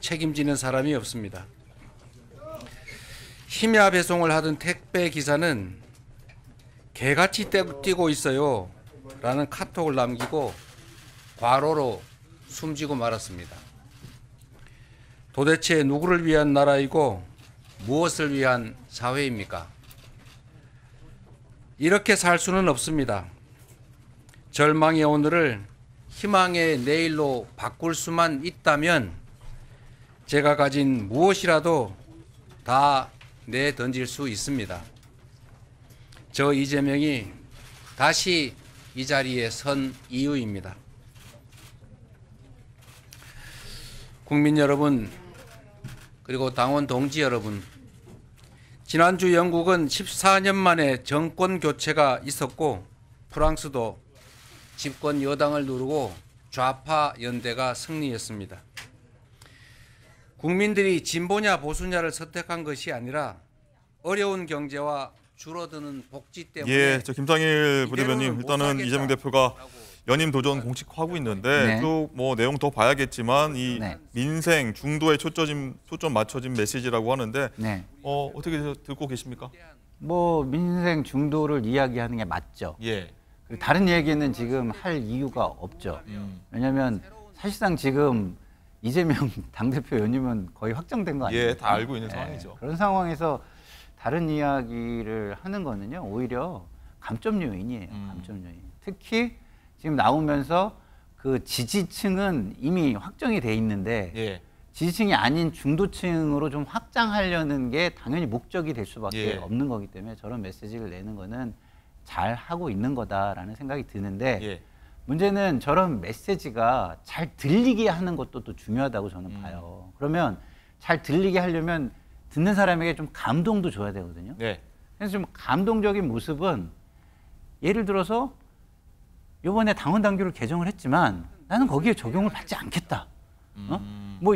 책임지는 사람이 없습니다. 심야 배송을 하던 택배 기사는 개같이 뛰고 있어요. 라는 카톡을 남기고 과로로 숨지고 말았습니다. 도대체 누구를 위한 나라이고 무엇을 위한 사회입니까? 이렇게 살 수는 없습니다. 절망의 오늘을 희망의 내일로 바꿀 수만 있다면 제가 가진 무엇이라도 다내 던질 수 있습니다. 저 이재명이 다시 이 자리에 선 이유입니다. 국민 여러분, 그리고 당원 동지 여러분, 지난주 영국은 14년 만에 정권 교체가 있었고 프랑스도 집권 여당을 누르고 좌파 연대가 승리했습니다. 국민들이 진보냐 보수냐를 선택한 것이 아니라 어려운 경제와 줄어드는 복지 때문에 예, 저 김상일 부대변인 일단은 이재명 대표가 연임 도전 공식화하고 있는데 네. 또뭐 내용 더 봐야겠지만 이 네. 민생 중도에 초점 초점 맞춰진 메시지라고 하는데 네. 어 어떻게 듣고 계십니까? 뭐 민생 중도를 이야기하는 게 맞죠. 예. 다른 얘기는 지금 할 이유가 없죠. 음. 왜냐하면 사실상 지금 이재명 당대표 연임은 거의 확정된 거 예, 아니에요? 예, 다 알고 있는 네, 상황이죠. 그런 상황에서 다른 이야기를 하는 거는요, 오히려 감점 요인이에요. 음. 감점 요인. 특히 지금 나오면서 그 지지층은 이미 확정이 돼 있는데 예. 지지층이 아닌 중도층으로 좀 확장하려는 게 당연히 목적이 될 수밖에 예. 없는 거기 때문에 저런 메시지를 내는 거는 잘 하고 있는 거다라는 생각이 드는데 예. 문제는 저런 메시지가 잘 들리게 하는 것도 또 중요하다고 저는 음. 봐요. 그러면 잘 들리게 하려면 듣는 사람에게 좀 감동도 줘야 되거든요. 네. 그래서 좀 감동적인 모습은 예를 들어서 요번에 당원 당규를 개정을 했지만 나는 거기에 적용을 받지 않겠다. 어? 음. 뭐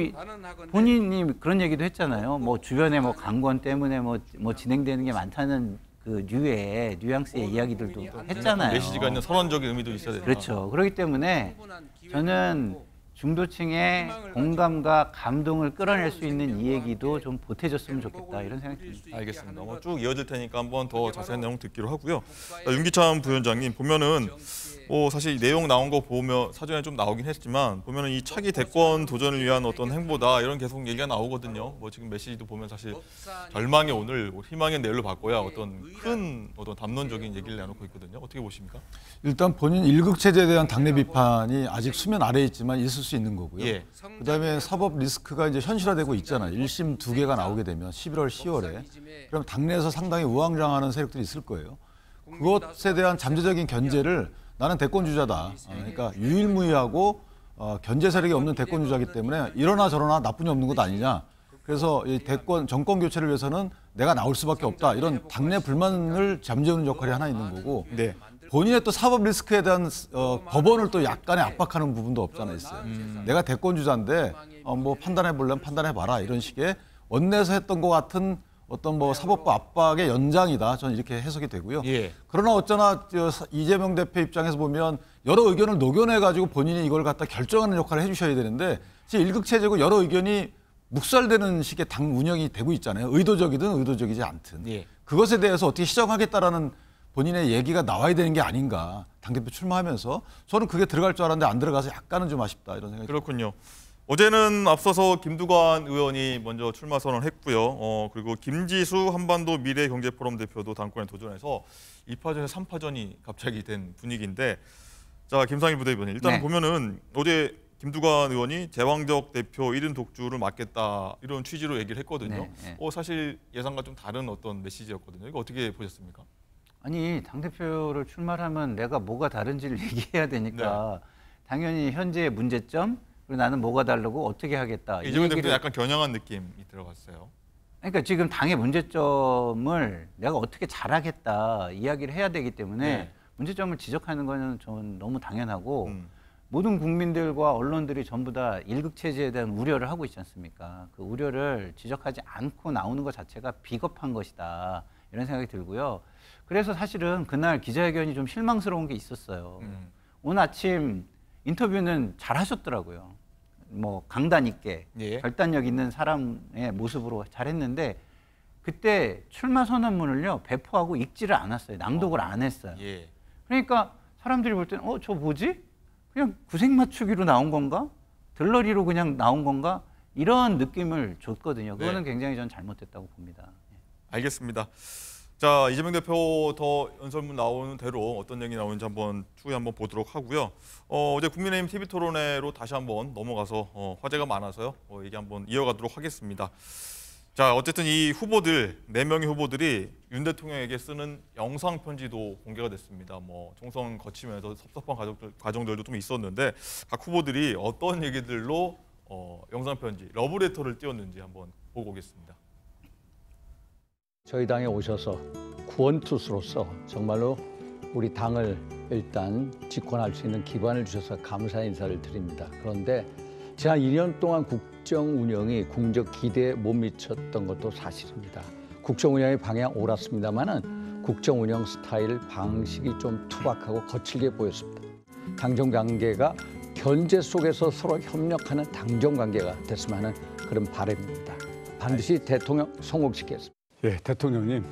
본인이 그런 얘기도 했잖아요. 뭐 주변에 뭐 강권 때문에 뭐, 뭐 진행되는 게 많다는 그뉴의 뉘앙스의 어, 이야기들도 했잖아요. 메시지가 네 있는 선언적인 의미도 네, 있어야 돼요. 그렇죠. 그렇기 때문에 저는 중도층의 공감과 감동을 끌어낼 수 있는 이 얘기도 좀 보태졌으면 좋겠다 이런 생각이 듭니다. 알겠습니다. 뭐쭉 이어질 테니까 한번 더 자세한 내용 듣기로 하고요. 윤기찬 부위원장님 보면은 뭐 사실 내용 나온 거 보면 사전에 좀 나오긴 했지만 보면이 차기 대권 도전을 위한 어떤 행보다 이런 계속 얘기가 나오거든요. 뭐 지금 메시지도 보면 사실 절망의 오늘, 뭐 희망의 내일로 바꿔야 어떤 큰 어떤 담론적인 얘기를 내놓고 있거든요. 어떻게 보십니까? 일단 본인 일극 체제에 대한 당내 비판이 아직 수면 아래에 있지만 있을 수 있는 거고요. 예. 그다음에 사법 리스크가 이제 현실화되고 있잖아요. 1심 두 개가 나오게 되면 11월, 10월에 그럼 당내에서 상당히 우왕좌왕하는 세력들이 있을 거예요. 그것에 대한 잠재적인 견제를 나는 대권주자다. 어, 그러니까 유일무이하고 어, 견제 세력이 없는 대권주자기 때문에 이러나 저러나 나쁜 이 없는 것 아니냐. 그래서 이 대권 정권 교체를 위해서는 내가 나올 수밖에 없다. 이런 당내 불만을 잠재우는 역할이 하나 있는 거고 네. 본인의 또 사법 리스크에 대한 어, 법원을 또 약간의 압박하는 부분도 없잖아 있어요. 음. 내가 대권 주자인데 어, 뭐 판단해 볼려면 판단해 봐라 이런 식의 원내에서 했던 것 같은 어떤 뭐 사법부 압박의 연장이다. 저는 이렇게 해석이 되고요. 예. 그러나 어쩌나 이재명 대표 입장에서 보면 여러 의견을 녹여내 가지고 본인이 이걸 갖다 결정하는 역할을 해주셔야 되는데 사실 일극 체제고 여러 의견이 묵살되는 식의 당 운영이 되고 있잖아요. 의도적이든 의도적이지 않든 예. 그것에 대해서 어떻게 시정하겠다라는 본인의 얘기가 나와야 되는 게 아닌가 당대표 출마하면서 저는 그게 들어갈 줄 알았는데 안 들어가서 약간은 좀 아쉽다 이런 생각이 그렇군요. 듭니다. 어제는 앞서서 김두관 의원이 먼저 출마 선언했고요. 을 어, 그리고 김지수 한반도 미래경제포럼 대표도 당권에 도전해서 2파전에 3파전이 갑자기 된 분위기인데 자 김상일 부대변인 일단 네. 보면은 어제 김두관 의원이 제왕적 대표 1인 독주를 막겠다 이런 취지로 얘기를 했거든요. 네, 네. 어, 사실 예상과 좀 다른 어떤 메시지였거든요. 이거 어떻게 보셨습니까? 아니 당 대표를 출마하면 내가 뭐가 다른지를 얘기해야 되니까 네. 당연히 현재의 문제점 그리고 나는 뭐가 다르고 어떻게 하겠다. 이재명 대표 약간 겨냥한 느낌이 들어갔어요. 그러니까 지금 당의 문제점을 내가 어떻게 잘하겠다 이야기를 해야 되기 때문에 네. 문제점을 지적하는 거는 저는 너무 당연하고 음. 모든 국민들과 언론들이 전부 다 일극 체제에 대한 우려를 하고 있지 않습니까? 그 우려를 지적하지 않고 나오는 것 자체가 비겁한 것이다 이런 생각이 들고요. 그래서 사실은 그날 기자회견이 좀 실망스러운 게 있었어요. 음. 오늘 아침 인터뷰는 잘 하셨더라고요. 뭐 강단 있게 예. 결단력 있는 사람의 모습으로 잘했는데 그때 출마 선언문을요 배포하고 읽지를 않았어요. 낭독을 어. 안 했어요. 예. 그러니까 사람들이 볼 때는 어저 뭐지? 그냥 구색 맞추기로 나온 건가? 들러리로 그냥 나온 건가? 이런 느낌을 줬거든요. 그거는 네. 굉장히 전 잘못됐다고 봅니다. 예. 알겠습니다. 자 이재명 대표 더 연설문 나오는 대로 어떤 얘기 나오는지 한번 추후에 한번 보도록 하고요. 어, 어제 국민의힘 TV 토론회로 다시 한번 넘어가서 어, 화제가 많아서요. 어, 얘기 한번 이어가도록 하겠습니다. 자 어쨌든 이 후보들 네 명의 후보들이 윤 대통령에게 쓰는 영상 편지도 공개가 됐습니다. 뭐 총선 거치면서 섭섭한 가족들, 과정들도 좀 있었는데 각 후보들이 어떤 얘기들로 어, 영상 편지 러브레터를 띄웠는지 한번 보고 오겠습니다. 저희 당에 오셔서 구원투수로서 정말로 우리 당을 일단 집권할 수 있는 기반을 주셔서 감사 인사를 드립니다. 그런데 지난 2년 동안 국정 운영이 궁적 기대에 못 미쳤던 것도 사실입니다. 국정 운영의 방향 옳았습니다만은 국정 운영 스타일 방식이 좀 투박하고 거칠게 보였습니다. 당정 관계가 견제 속에서 서로 협력하는 당정 관계가 됐으면 하는 그런 바램입니다 반드시 대통령 성공시켰습니다 예, 대통령님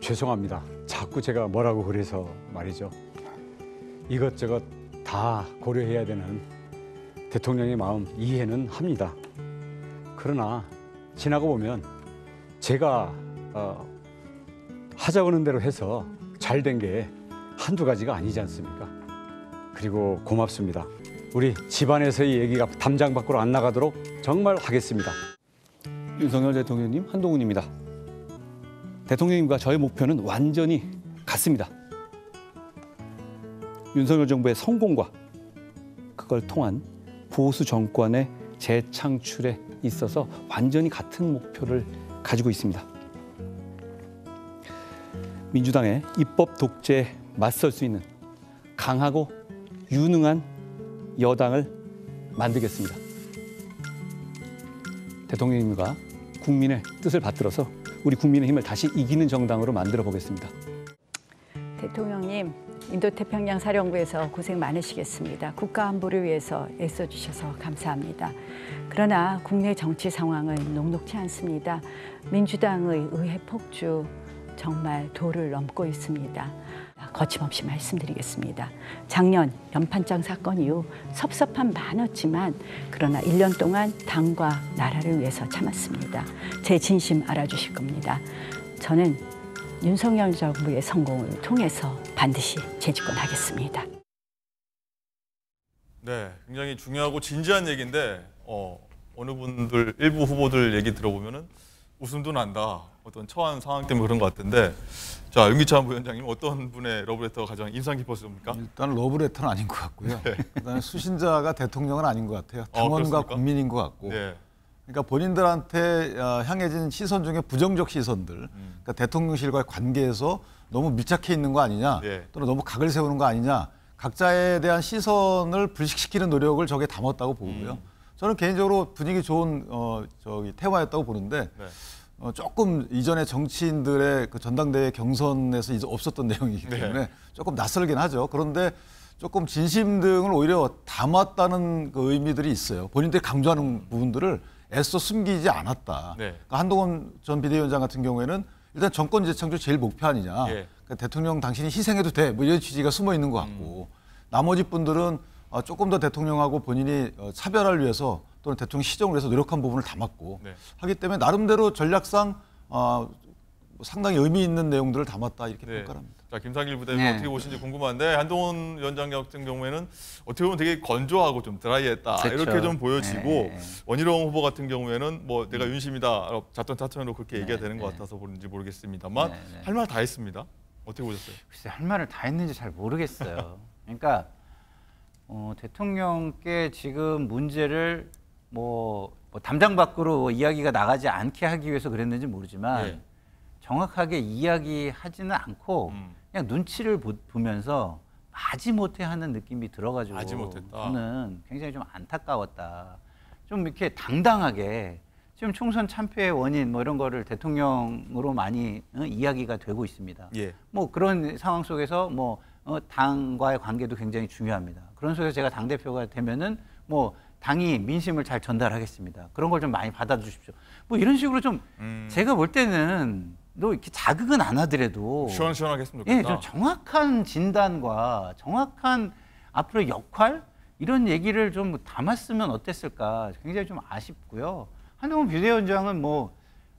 죄송합니다. 자꾸 제가 뭐라고 그래서 말이죠. 이것저것 다 고려해야 되는 대통령의 마음 이해는 합니다. 그러나 지나고 보면 제가 어, 하자고는 대로 해서 잘 된 게 한두 가지가 아니지 않습니까? 그리고 고맙습니다. 우리 집안에서의 얘기가 담장 밖으로 안 나가도록 정말 하겠습니다. 윤석열 대통령님 한동훈입니다. 대통령님과 저의 목표는 완전히 같습니다. 윤석열 정부의 성공과 그걸 통한 보수 정권의 재창출에 있어서 완전히 같은 목표를 가지고 있습니다. 민주당의 입법 독재에 맞설 수 있는 강하고 유능한 여당을 만들겠습니다. 대통령님과 국민의 뜻을 받들어서 우리 국민의힘을 다시 이기는 정당으로 만들어 보겠습니다. 대통령님, 인도태평양 사령부에서 고생 많으시겠습니다. 국가 안보를 위해서 애써주셔서 감사합니다. 그러나 국내 정치 상황은 녹록치 않습니다. 민주당의 의회 폭주 정말 도를 넘고 있습니다. 거침없이 말씀드리겠습니다. 작년 연판장 사건 이후 섭섭함 많았지만 그러나 1년 동안 당과 나라를 위해서 참았습니다. 제 진심 알아주실 겁니다. 저는 윤석열 정부의 성공을 통해서 반드시 재집권하겠습니다. 네, 굉장히 중요하고 진지한 얘기인데 어, 어느 분들 일부 후보들 얘기 들어보면은 웃음도 난다. 어떤 처한 상황 때문에 그런 것 같은데 자 윤기찬 부위원장님 어떤 분의 러브레터가 가장 인상 깊었습니까? 일단 러브레터는 아닌 것 같고요. 네. 그다음에 수신자가 대통령은 아닌 것 같아요. 아, 당원과 아, 국민인 것 같고. 네. 그러니까 본인들한테 어, 향해진 시선 중에 부정적 시선들, 음. 그러니까 대통령실과의 관계에서 너무 밀착해 있는 거 아니냐, 네. 또는 너무 각을 세우는 거 아니냐, 각자에 대한 시선을 불식시키는 노력을 저게 담았다고 보고요. 음. 저는 개인적으로 분위기 좋은 어, 저기 태화였다고 보는데 네. 어, 조금 이전에 정치인들의 그 전당대회 경선에서 이제 없었던 내용이기 네. 때문에 네. 조금 낯설긴 하죠. 그런데 조금 진심 등을 오히려 담았다는 그 의미들이 있어요. 본인들이 강조하는 부분들을 애써 숨기지 않았다. 네. 그러니까 한동훈 전 비대위원장 같은 경우에는 일단 정권 재창조 제일 목표 아니냐. 네. 그러니까 대통령 당신이 희생해도 돼. 뭐 이런 취지가 숨어 있는 것 같고 음. 나머지 분들은 아, 조금 더 대통령하고 본인이 어, 차별화를 위해서 또는 대통령 시정을 위해서 노력한 부분을 담았고 네. 하기 때문에 나름대로 전략상 어, 상당히 의미 있는 내용들을 담았다 이렇게 네. 평가합니다. 자 김상길 부대표 네. 어떻게 보신지 궁금한데 한동훈 위원장 같은 경우에는 어떻게 보면 되게 건조하고 좀 드라이했다 그렇죠. 이렇게 좀 보여지고 네. 네. 원희룡 후보 같은 경우에는 뭐 내가 윤심이다 자천 자천으로 그렇게 네. 얘기가 되는 것 네. 같아서 그런지 모르겠습니다만 네, 할말 다 했습니다. 어떻게 보셨어요? 글쎄 할 말을 다 했는지 잘 모르겠어요. 그러니까 어, 대통령께 지금 문제를 뭐, 뭐, 담당 밖으로 이야기가 나가지 않게 하기 위해서 그랬는지 모르지만 예. 정확하게 이야기하지는 않고 음. 그냥 눈치를 보, 면서 마지못해 하는 느낌이 들어가지고 저는 굉장히 좀 안타까웠다. 좀 이렇게 당당하게 지금 총선 참패의 원인 뭐 이런 거를 대통령으로 많이 어, 이야기가 되고 있습니다. 예. 뭐 그런 상황 속에서 뭐 어, 당과의 관계도 굉장히 중요합니다. 그런 속에서 제가 당 대표가 되면은 뭐 당이 민심을 잘 전달하겠습니다. 그런 걸 좀 많이 받아주십시오. 뭐 이런 식으로 좀 음. 제가 볼 때는 또 이렇게 자극은 안 하더라도 시원시원하게 했으다 예, 좀 정확한 진단과 정확한 앞으로 역할 이런 얘기를 좀 담았으면 어땠을까 굉장히 좀 아쉽고요. 한동훈 비대위원장은 뭐뭐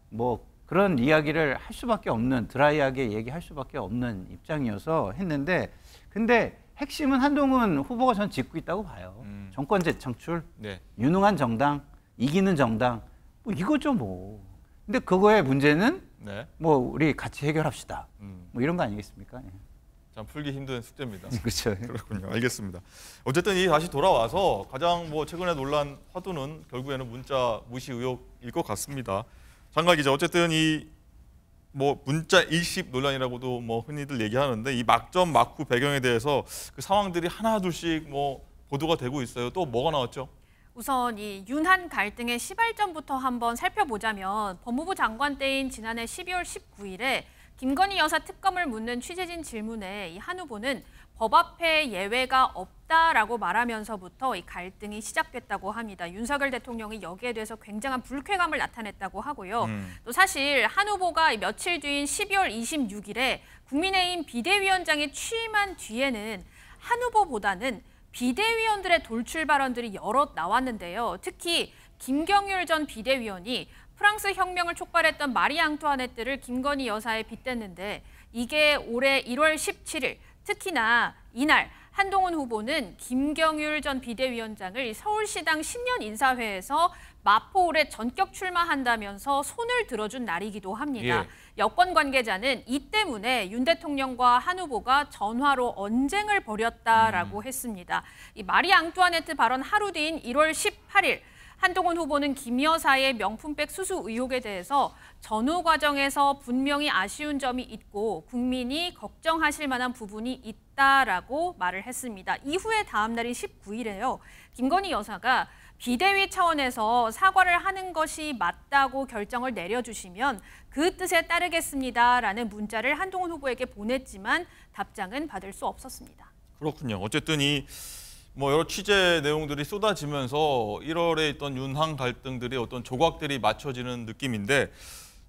뭐 그런 이야기를 할 수밖에 없는 드라이하게 얘기할 수밖에 없는 입장이어서 했는데 근데 핵심은 한동훈 후보가 전짓고 있다고 봐요. 음. 정권 재창출, 네. 유능한 정당, 이기는 정당, 뭐 이거죠 뭐. 근데 그거의 문제는 네. 뭐 우리 같이 해결합시다. 음. 뭐 이런 거 아니겠습니까? 예. 참 풀기 힘든 숙제입니다. 그렇죠. 그렇군요. 알겠습니다. 어쨌든 이 다시 돌아와서 가장 뭐 최근에 논란 화두는 결국에는 문자 무시 의혹일 것 같습니다. 장관 기자, 어쨌든 이뭐 문자 일십 논란이라고도 뭐 흔히들 얘기하는데 이 막점 막후 배경에 대해서 그 상황들이 하나 둘씩 뭐 보도가 되고 있어요. 또 뭐가 나왔죠? 우선 이 윤한 갈등의 시발점부터 한번 살펴보자면 법무부 장관 때인 지난해 12월 19일에 김건희 여사 특검을 묻는 취재진 질문에 이한 후보는 법 앞에 예외가 없다라고 말하면서부터 이 갈등이 시작됐다고 합니다. 윤석열 대통령이 여기에 대해서 굉장한 불쾌감을 나타냈다고 하고요. 음. 또 사실 한 후보가 며칠 뒤인 12월 26일에 국민의힘 비대위원장에 취임한 뒤에는 한 후보보다는 비대위원들의 돌출 발언들이 여럿 나왔는데요. 특히 김경률 전 비대위원이 프랑스 혁명을 촉발했던 마리 앙투아네트를 김건희 여사에 빗댔는데 이게 올해 1월 17일 특히나 이날 한동훈 후보는 김경률 전 비대위원장을 서울시당 신년 인사회에서 마포울에 전격 출마한다면서 손을 들어준 날이기도 합니다. 예. 여권 관계자는 이 때문에 윤 대통령과 한 후보가 전화로 언쟁을 벌였다라고 음. 했습니다. 이 마리 앙뚜아네트 발언 하루 뒤인 1월 18일 한동훈 후보는 김 여사의 명품백 수수 의혹에 대해서 전후 과정에서 분명히 아쉬운 점이 있고 국민이 걱정하실 만한 부분이 있다라고 말을 했습니다. 이후에 다음 날인 19일에요. 김건희 여사가 비대위 차원에서 사과를 하는 것이 맞다고 결정을 내려주시면 그 뜻에 따르겠습니다라는 문자를 한동훈 후보에게 보냈지만 답장은 받을 수 없었습니다. 그렇군요. 어쨌든 이뭐 여러 취재 내용들이 쏟아지면서 1월에 있던 윤항 갈등들이 어떤 조각들이 맞춰지는 느낌인데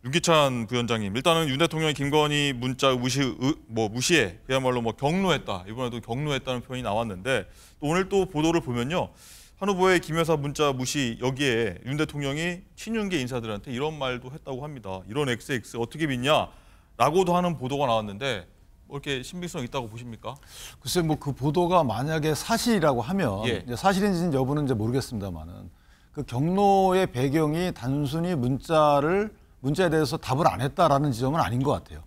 윤기찬 부위원장님 일단은 윤 대통령의 김건희 문자 무시 의, 뭐 무시해 그야말로 뭐 경로했다 이번에도 경로했다는 표현이 나왔는데 또 오늘 또 보도를 보면요 한 후보의 김 여사 문자 무시 여기에 윤 대통령이 친윤계 인사들한테 이런 말도 했다고 합니다 이런 XX 어떻게 믿냐라고도 하는 보도가 나왔는데 이렇게 신빙성 있다고 보십니까? 글쎄 뭐 그 보도가 만약에 사실이라고 하면 예. 사실인지는 여부는 이제 모르겠습니다만은 그 경로의 배경이 단순히 문자를 문자에 대해서 답을 안 했다라는 지점은 아닌 것 같아요.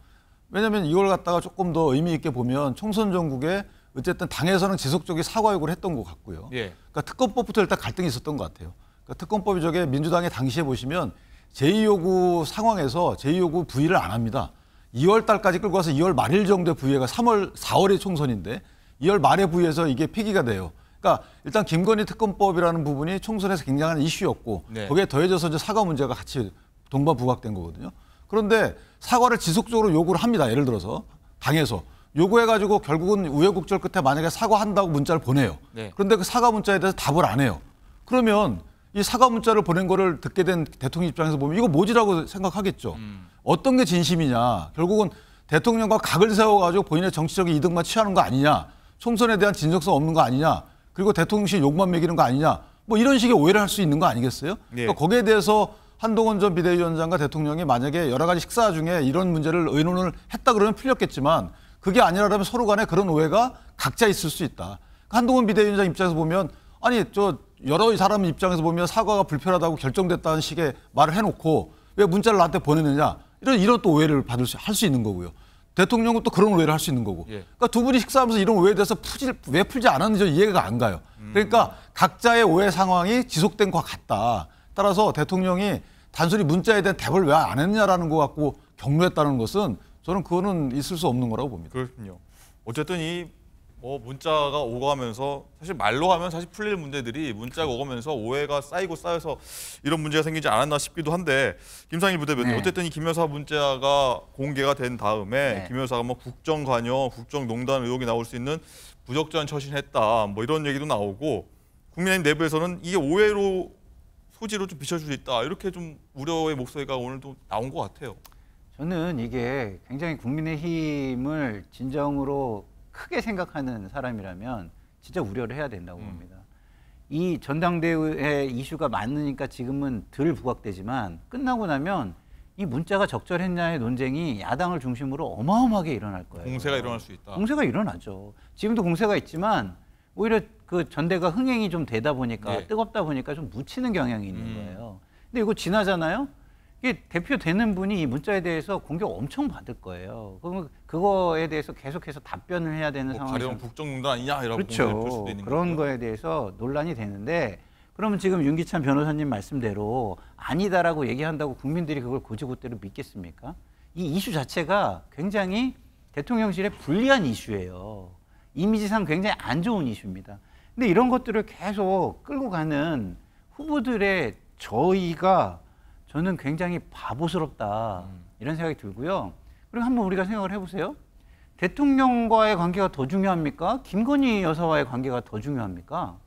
왜냐하면 이걸 갖다가 조금 더 의미 있게 보면 총선 전국에 어쨌든 당에서는 지속적인 사과 요구를 했던 것 같고요. 예. 그러니까 특검법부터 일단 갈등이 있었던 것 같아요. 그러니까 특검법이 저게 민주당이 당시에 보시면 제2요구 상황에서 제2요구 부의를 안 합니다. 2월 달까지 끌고 가서 2월 말일 정도에 부의회가 3월, 4월에 총선인데 2월 말에 부의회에서 이게 폐기가 돼요. 그러니까 일단 김건희 특검법이라는 부분이 총선에서 굉장한 이슈였고 네. 거기에 더해져서 이제 사과 문제가 같이 동반 부각된 거거든요. 그런데 사과를 지속적으로 요구를 합니다. 예를 들어서 당에서 요구해가지고 결국은 우여곡절 끝에 만약에 사과한다고 문자를 보내요. 네. 그런데 그 사과 문자에 대해서 답을 안 해요. 그러면 이 사과 문자를 보낸 거를 듣게 된 대통령 입장에서 보면 이거 뭐지라고 생각하겠죠. 음. 어떤 게 진심이냐. 결국은 대통령과 각을 세워가지고 본인의 정치적인 이득만 취하는 거 아니냐. 총선에 대한 진정성 없는 거 아니냐. 그리고 대통령실 욕만 먹이는 거 아니냐. 뭐 이런 식의 오해를 할 수 있는 거 아니겠어요? 네. 그러니까 거기에 대해서 한동훈 전 비대위원장과 대통령이 만약에 여러 가지 식사 중에 이런 문제를 의논을 했다 그러면 풀렸겠지만 그게 아니라면 서로 간에 그런 오해가 각자 있을 수 있다. 그러니까 한동훈 비대위원장 입장에서 보면 아니 저 여러 사람 입장에서 보면 사과가 불편하다고 결정됐다는 식의 말을 해놓고 왜 문자를 나한테 보내느냐 이런 이런 또 오해를 받을 수 할 수 있는 거고요. 대통령은 또 그런 오해를 할 수 있는 거고. 예. 그러니까 두 분이 식사하면서 이런 오해에 대해서 풀지, 왜 풀지 않았는지 이해가 안 가요. 음. 그러니까 각자의 오해 상황이 지속된 것 같다. 따라서 대통령이 단순히 문자에 대한 답을 왜 안 했냐라는 것 갖고 격려했다는 것은 저는 그거는 있을 수 없는 거라고 봅니다. 그렇군요. 어쨌든 이 어, 문자가 오가면서 사실 말로 하면 사실 풀릴 문제들이 문자가 오면서 가 오해가 쌓이고 쌓여서 이런 문제가 생기지 않았나 싶기도 한데 김상일 부대변인 네. 어쨌든 이 김여사 문자가 공개가 된 다음에 네. 김여사가 뭐 국정 관여, 국정농단 의혹이 나올 수 있는 부적절한 처신했다 뭐 이런 얘기도 나오고 국민의힘 내부에서는 이게 오해로 소지로 좀 비춰줄 수 있다 이렇게 좀 우려의 목소리가 오늘도 나온 것 같아요. 저는 이게 굉장히 국민의힘을 진정으로 크게 생각하는 사람이라면 진짜 우려를 해야 된다고 음. 봅니다. 이 전당대회 이슈가 많으니까 지금은 덜 부각되지만 끝나고 나면 이 문자가 적절했냐의 논쟁이 야당을 중심으로 어마어마하게 일어날 거예요. 공세가 일어날 수 있다. 공세가 일어나죠. 지금도 공세가 있지만 오히려 그 전대가 흥행이 좀 되다 보니까 네. 뜨겁다 보니까 좀 묻히는 경향이 있는 음. 거예요. 근데 이거 지나잖아요. 대표되는 분이 이 문자에 대해서 공격 엄청 받을 거예요. 그러면 그거에 대해서 계속해서 답변을 해야 되는 뭐 상황이 가령 북정농단 아니냐 이라 그렇죠. 수도 있는 그런 거고요. 거에 대해서 논란이 되는데 그러면 지금 윤기찬 변호사님 말씀대로 아니다라고 얘기한다고 국민들이 그걸 고지고대로 믿겠습니까? 이 이슈 자체가 굉장히 대통령실에 불리한 이슈예요. 이미지상 굉장히 안 좋은 이슈입니다. 근데 이런 것들을 계속 끌고 가는 후보들의 저희가 저는 굉장히 바보스럽다 음. 이런 생각이 들고요. 그리고 한번 우리가 생각을 해보세요. 대통령과의 관계가 더 중요합니까? 김건희 여사와의 관계가 더 중요합니까?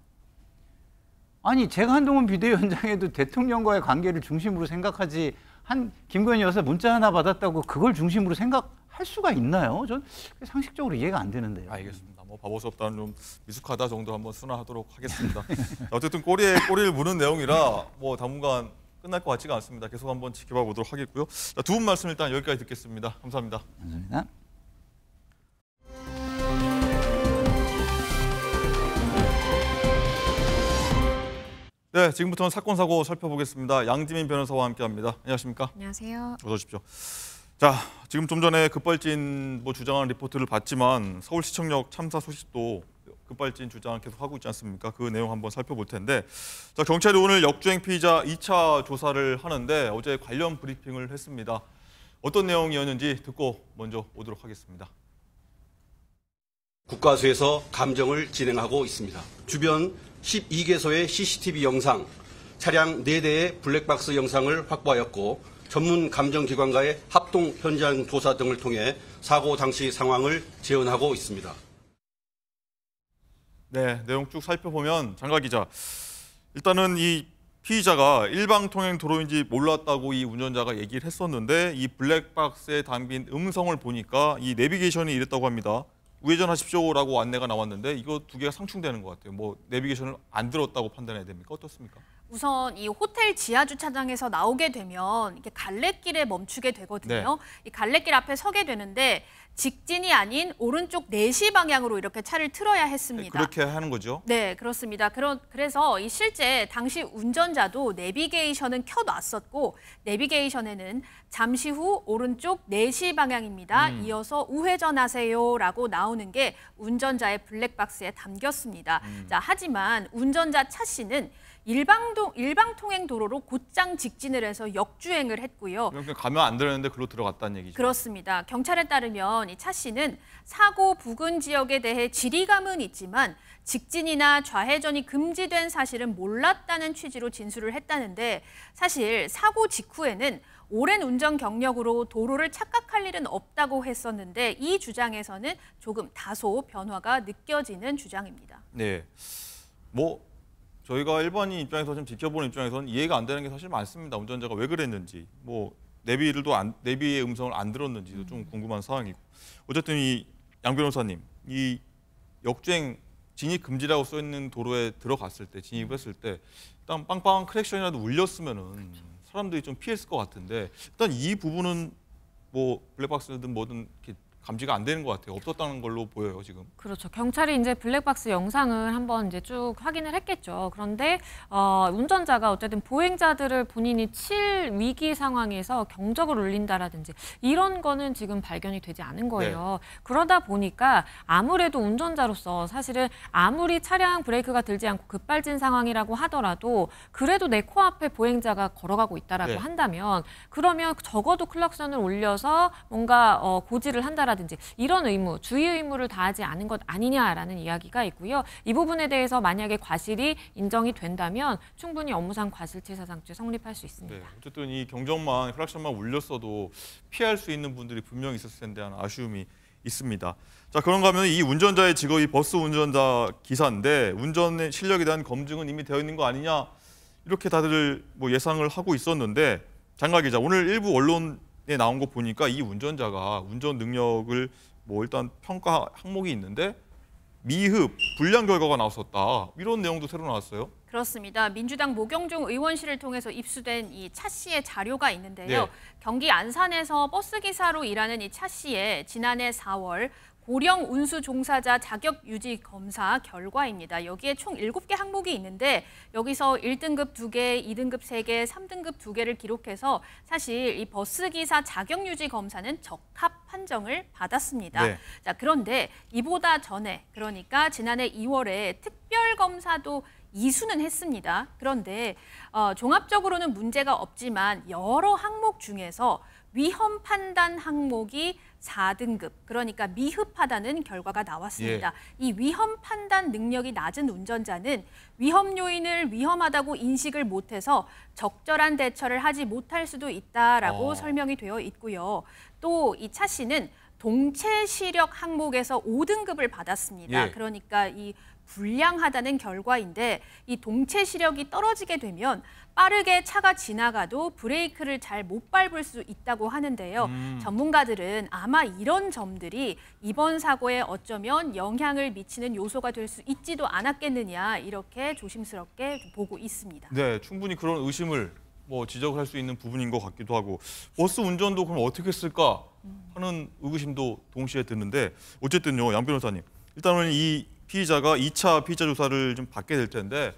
아니 제가 한동훈 비대위원장에도 대통령과의 관계를 중심으로 생각하지 한 김건희 여사 문자 하나 받았다고 그걸 중심으로 생각할 수가 있나요? 전 상식적으로 이해가 안 되는데요. 알겠습니다. 뭐 바보스럽다는 좀 미숙하다 정도 한번 순화하도록 하겠습니다. 어쨌든 꼬리에 꼬리를 무는 내용이라 뭐 당분간 끝날 것 같지가 않습니다. 계속 한번 지켜봐 보도록 하겠고요. 두 분 말씀 일단 여기까지 듣겠습니다. 감사합니다. 감사합니다. 네, 지금부터는 사건 사고 살펴보겠습니다. 양지민 변호사와 함께합니다. 안녕하십니까? 안녕하세요. 어서 오십시오. 자, 지금 좀 전에 급발진 뭐 주장한 리포트를 봤지만 서울시청역 참사 소식도 급발진 주장을 계속 하고 있지 않습니까? 그 내용 한번 살펴볼 텐데 자 경찰이 오늘 역주행 피의자 2차 조사를 하는데 어제 관련 브리핑을 했습니다. 어떤 내용이었는지 듣고 먼저 오도록 하겠습니다. 국가수에서 감정을 진행하고 있습니다. 주변 12개소의 CCTV 영상, 차량 4대의 블랙박스 영상을 확보하였고 전문 감정기관과의 합동 현장 조사 등을 통해 사고 당시 상황을 재현하고 있습니다. 네, 내용 쭉 살펴보면 장가 기자 일단은 이 피의자가 일방통행 도로인지 몰랐다고 이 운전자가 얘기를 했었는데 이 블랙박스에 담긴 음성을 보니까 이 내비게이션이 이랬다고 합니다. 우회전하십시오라고 안내가 나왔는데 이거 두 개가 상충되는 것 같아요. 뭐 내비게이션을 안 들었다고 판단해야 됩니까? 어떻습니까? 우선 이 호텔 지하 주차장에서 나오게 되면 이렇게 갈래길에 멈추게 되거든요. 네. 이 갈래길 앞에 서게 되는데 직진이 아닌 오른쪽 내시 네 방향으로 이렇게 차를 틀어야 했습니다. 그렇게 하는 거죠? 네, 그렇습니다. 그런 그래서 이 실제 당시 운전자도 내비게이션은 켜놨었고 내비게이션에는 잠시 후 오른쪽 내시 네 방향입니다. 음. 이어서 우회전하세요라고 나오는 게 운전자의 블랙박스에 담겼습니다. 음. 자, 하지만 운전자 차 씨는 일방동 일방통행 도로로 곧장 직진을 해서 역주행을 했고요. 그러니까 가면 안 되는데 글로 들어갔다는 얘기죠. 그렇습니다. 경찰에 따르면 이차 씨는 사고 부근 지역에 대해 지리감은 있지만 직진이나 좌회전이 금지된 사실은 몰랐다는 취지로 진술을 했다는데 사실 사고 직후에는 오랜 운전 경력으로 도로를 착각할 일은 없다고 했었는데 이 주장에서는 조금 다소 변화가 느껴지는 주장입니다. 네. 뭐 저희가 일반인 입장에서 좀 지켜보는 입장에서는 이해가 안 되는 게 사실 많습니다. 운전자가 왜 그랬는지, 뭐 내비를도 안, 내비의 음성을 안 들었는지도 좀 음. 궁금한 상황이고. 어쨌든 이양 변호사님, 이 역주행 진입 금지라고 써 있는 도로에 들어갔을 때 진입했을 때 일단 빵빵한 크랙션이라도 울렸으면은 그렇죠. 사람들이 좀 피했을 것 같은데 일단 이 부분은 뭐 블랙박스든 뭐든 이렇게 감지가 안 되는 것 같아요. 없었다는 걸로 보여요 지금. 그렇죠. 경찰이 이제 블랙박스 영상을 한번 이제 쭉 확인을 했겠죠. 그런데 어, 운전자가 어쨌든 보행자들을 본인이 칠 위기 상황에서 경적을 울린다라든지 이런 거는 지금 발견이 되지 않은 네. 거예요. 네. 그러다 보니까 아무래도 운전자로서 사실은 아무리 차량 브레이크가 들지 않고 급발진 상황이라고 하더라도 그래도 내 코앞에 보행자가 걸어가고 있다라고 네. 한다면 그러면 적어도 클락선을 올려서 뭔가 어, 고지를 한다라든 한다든지 이런 의무, 주의 의무를 다하지 않은 것 아니냐라는 이야기가 있고요. 이 부분에 대해서 만약에 과실이 인정이 된다면 충분히 업무상 과실치사상죄 성립할 수 있습니다. 네, 어쨌든 이 경정만 혈액션만 울렸어도 피할 수 있는 분들이 분명히 있었을 텐데 하는 아쉬움이 있습니다. 자 그런가 하면 이 운전자의 직업이 버스 운전자 기사인데 운전의 실력에 대한 검증은 이미 되어 있는 거 아니냐 이렇게 다들 뭐 예상을 하고 있었는데 장가 기자 오늘 일부 언론 나온 거 보니까 이 운전자가 운전 능력을 뭐 일단 평가 항목이 있는데 미흡, 불량 결과가 나왔었다. 이런 내용도 새로 나왔어요. 그렇습니다. 민주당 모경종 의원실을 통해서 입수된 이 차 씨의 자료가 있는데요. 네. 경기 안산에서 버스기사로 일하는 이 차 씨의 지난해 4월 고령 운수 종사자 자격 유지 검사 결과입니다. 여기에 총 7개 항목이 있는데 여기서 1등급 2개, 2등급 3개, 3등급 2개를 기록해서 사실 이 버스 기사 자격 유지 검사는 적합 판정을 받았습니다. 네. 자, 그런데 이보다 전에 그러니까 지난해 2월에 특별 검사도 이수는 했습니다. 그런데 어, 종합적으로는 문제가 없지만 여러 항목 중에서 위험 판단 항목이 4등급, 그러니까 미흡하다는 결과가 나왔습니다. 예. 이 위험 판단 능력이 낮은 운전자는 위험 요인을 위험하다고 인식을 못해서 적절한 대처를 하지 못할 수도 있다라고 어. 설명이 되어 있고요. 또 이 차 씨는 동체 시력 항목에서 5등급을 받았습니다. 예. 그러니까 이 불량하다는 결과인데 이 동체 시력이 떨어지게 되면 빠르게 차가 지나가도 브레이크를 잘 못 밟을 수 있다고 하는데요. 음. 전문가들은 아마 이런 점들이 이번 사고에 어쩌면 영향을 미치는 요소가 될 수 있지도 않았겠느냐 이렇게 조심스럽게 보고 있습니다. 네, 충분히 그런 의심을 뭐 지적할 수 있는 부분인 것 같기도 하고 버스 운전도 그럼 어떻게 했까 하는 의구심도 동시에 드는데 어쨌든요, 양 변호사님 일단은 이 피의자가 2차 피의자 조사를 좀 받게 될 텐데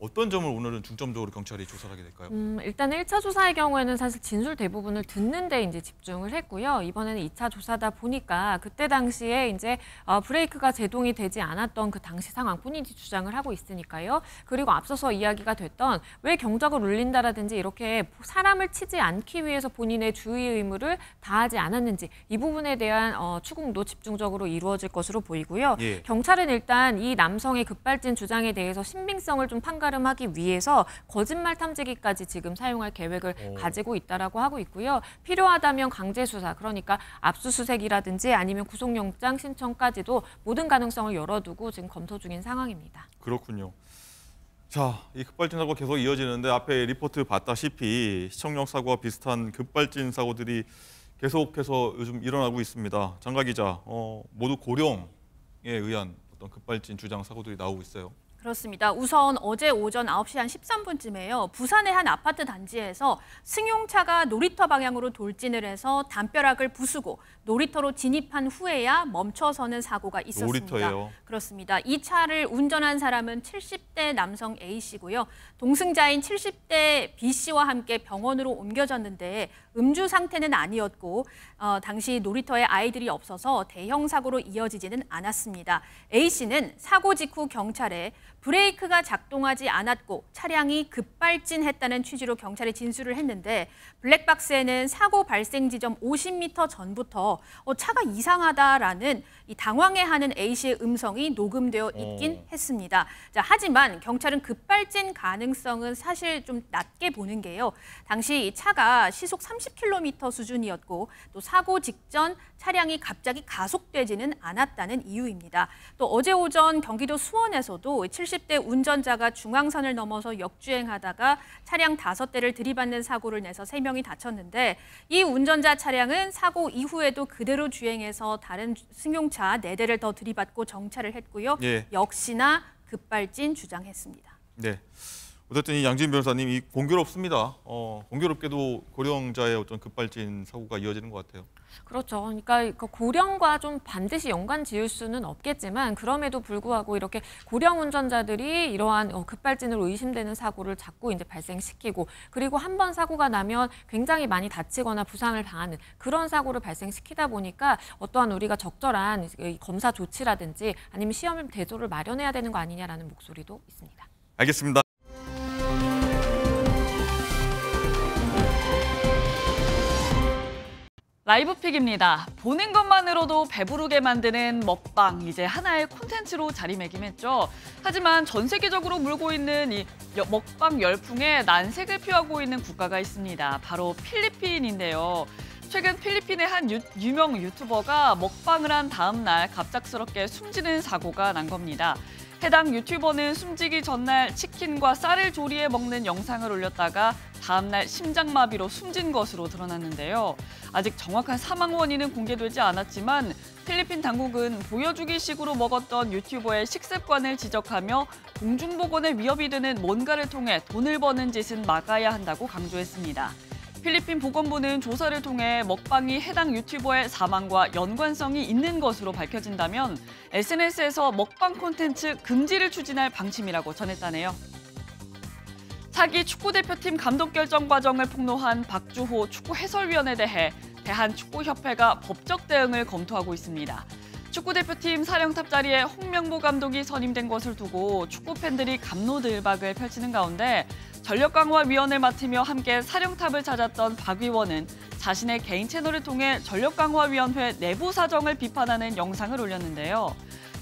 어떤 점을 오늘은 중점적으로 경찰이 조사를 하게 될까요? 음, 일단 1차 조사의 경우에는 사실 진술 대부분을 듣는 데 이제 집중을 했고요. 이번에는 2차 조사다 보니까 그때 당시에 이제 어, 브레이크가 제동이 되지 않았던 그 당시 상황뿐인지 주장을 하고 있으니까요. 그리고 앞서서 이야기가 됐던 왜 경적을 울린다라든지 이렇게 사람을 치지 않기 위해서 본인의 주의 의무를 다하지 않았는지 이 부분에 대한 어, 추궁도 집중적으로 이루어질 것으로 보이고요. 예. 경찰은 일단 이 남성의 급발진 주장에 대해서 신빙성을 좀 판가 살아가름하기 위해서 거짓말 탐지기까지 지금 사용할 계획을 오. 가지고 있다라고 하고 있고요. 필요하다면 강제 수사 그러니까 압수수색이라든지 아니면 구속영장 신청까지도 모든 가능성을 열어두고 지금 검토 중인 상황입니다. 그렇군요. 자, 이 급발진 사고 계속 이어지는데 앞에 리포트 봤다시피 시청역 사고와 비슷한 급발진 사고들이 계속해서 요즘 일어나고 있습니다. 장가 기자, 어, 모두 고령에 의한 어떤 급발진 주장 사고들이 나오고 있어요. 그렇습니다. 우선 어제 오전 9시 한 13분쯤에요. 부산의 한 아파트 단지에서 승용차가 놀이터 방향으로 돌진을 해서 담벼락을 부수고 놀이터로 진입한 후에야 멈춰서는 사고가 있었습니다. 놀이터예요. 그렇습니다. 이 차를 운전한 사람은 70대 남성 A씨고요. 동승자인 70대 B씨와 함께 병원으로 옮겨졌는데 음주 상태는 아니었고 어, 당시 놀이터에 아이들이 없어서 대형 사고로 이어지지는 않았습니다. A 씨는 사고 직후 경찰에 브레이크가 작동하지 않았고 차량이 급발진했다는 취지로 경찰에 진술을 했는데 블랙박스에는 사고 발생 지점 50m 전부터 어, 차가 이상하다라는 이 당황해하는 A씨의 음성이 녹음되어 어. 있긴 어. 했습니다. 자, 하지만 경찰은 급발진 가능성은 사실 좀 낮게 보는 게요. 당시 이 차가 시속 30km 수준이었고 또 사고 직전 차량이 갑자기 가속되지는 않았다는 이유입니다. 또 어제 오전 경기도 수원에서도 70 30대 운전자가 중앙선을 넘어서 역주행하다가 차량 5대를 들이받는 사고를 내서 3명이 다쳤는데 이 운전자 차량은 사고 이후에도 그대로 주행해서 다른 승용차 4대를 더 들이받고 정찰을 했고요. 예. 역시나 급발진 주장했습니다. 네. 어쨌든 이 양진 변호사님 이 공교롭습니다. 어, 공교롭게도 고령자의 어떤 급발진 사고가 이어지는 것 같아요. 그렇죠. 그러니까 그 고령과 좀 반드시 연관 지을 수는 없겠지만 그럼에도 불구하고 이렇게 고령 운전자들이 이러한 어, 급발진으로 의심되는 사고를 자꾸 이제 발생시키고 그리고 한 번 사고가 나면 굉장히 많이 다치거나 부상을 당하는 그런 사고를 발생시키다 보니까 어떠한 우리가 적절한 검사 조치라든지 아니면 시험 대조를 마련해야 되는 거 아니냐라는 목소리도 있습니다. 알겠습니다. 라이브 픽입니다. 보는 것만으로도 배부르게 만드는 먹방, 이제 하나의 콘텐츠로 자리매김했죠. 하지만 전 세계적으로 물고 있는 이 먹방 열풍에 난색을 표하고 있는 국가가 있습니다. 바로 필리핀인데요. 최근 필리핀의 한 유, 유명 유튜버가 먹방을 한 다음 날 갑작스럽게 숨지는 사고가 난 겁니다. 해당 유튜버는 숨지기 전날 치킨과 쌀을 조리해 먹는 영상을 올렸다가 다음날 심장마비로 숨진 것으로 드러났는데요. 아직 정확한 사망 원인은 공개되지 않았지만 필리핀 당국은 보여주기식으로 먹었던 유튜버의 식습관을 지적하며 공중보건에 위협이 되는 뭔가를 통해 돈을 버는 짓은 막아야 한다고 강조했습니다. 필리핀 보건부는 조사를 통해 먹방이 해당 유튜버의 사망과 연관성이 있는 것으로 밝혀진다면 SNS에서 먹방 콘텐츠 금지를 추진할 방침이라고 전했다네요. 차기 축구대표팀 감독 결정 과정을 폭로한 박주호 축구 해설위원에 대해 대한축구협회가 법적 대응을 검토하고 있습니다. 축구대표팀 사령탑 자리에 홍명보 감독이 선임된 것을 두고 축구 팬들이 감노들박을 펼치는 가운데 전력 강화 위원을 맡으며 함께 사령탑을 찾았던 박 의원은 자신의 개인 채널을 통해 전력 강화 위원회 내부 사정을 비판하는 영상을 올렸는데요.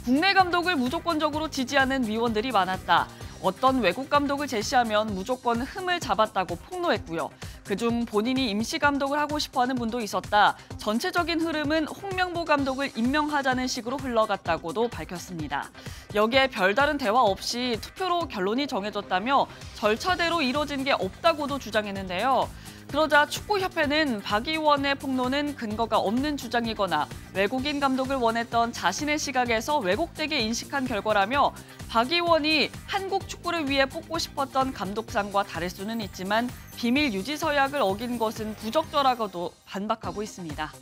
국내 감독을 무조건적으로 지지하는 위원들이 많았다. 어떤 외국 감독을 제시하면 무조건 흠을 잡았다고 폭로했고요. 그중 본인이 임시 감독을 하고 싶어하는 분도 있었다. 전체적인 흐름은 홍명보 감독을 임명하자는 식으로 흘러갔다고도 밝혔습니다. 여기에 별다른 대화 없이 투표로 결론이 정해졌다며 절차대로 이뤄진 게 없다고도 주장했는데요. 그러자 축구협회는 박 의원의 폭로는 근거가 없는 주장이거나 외국인 감독을 원했던 자신의 시각에서 왜곡되게 인식한 결과라며 박 의원이 한국 축구를 위해 뽑고 싶었던 감독상과 다를 수는 있지만 비밀 유지 서약을 어긴 것은 부적절하고도 반박하고 있습니다.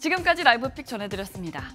지금까지 라이브픽 전해드렸습니다.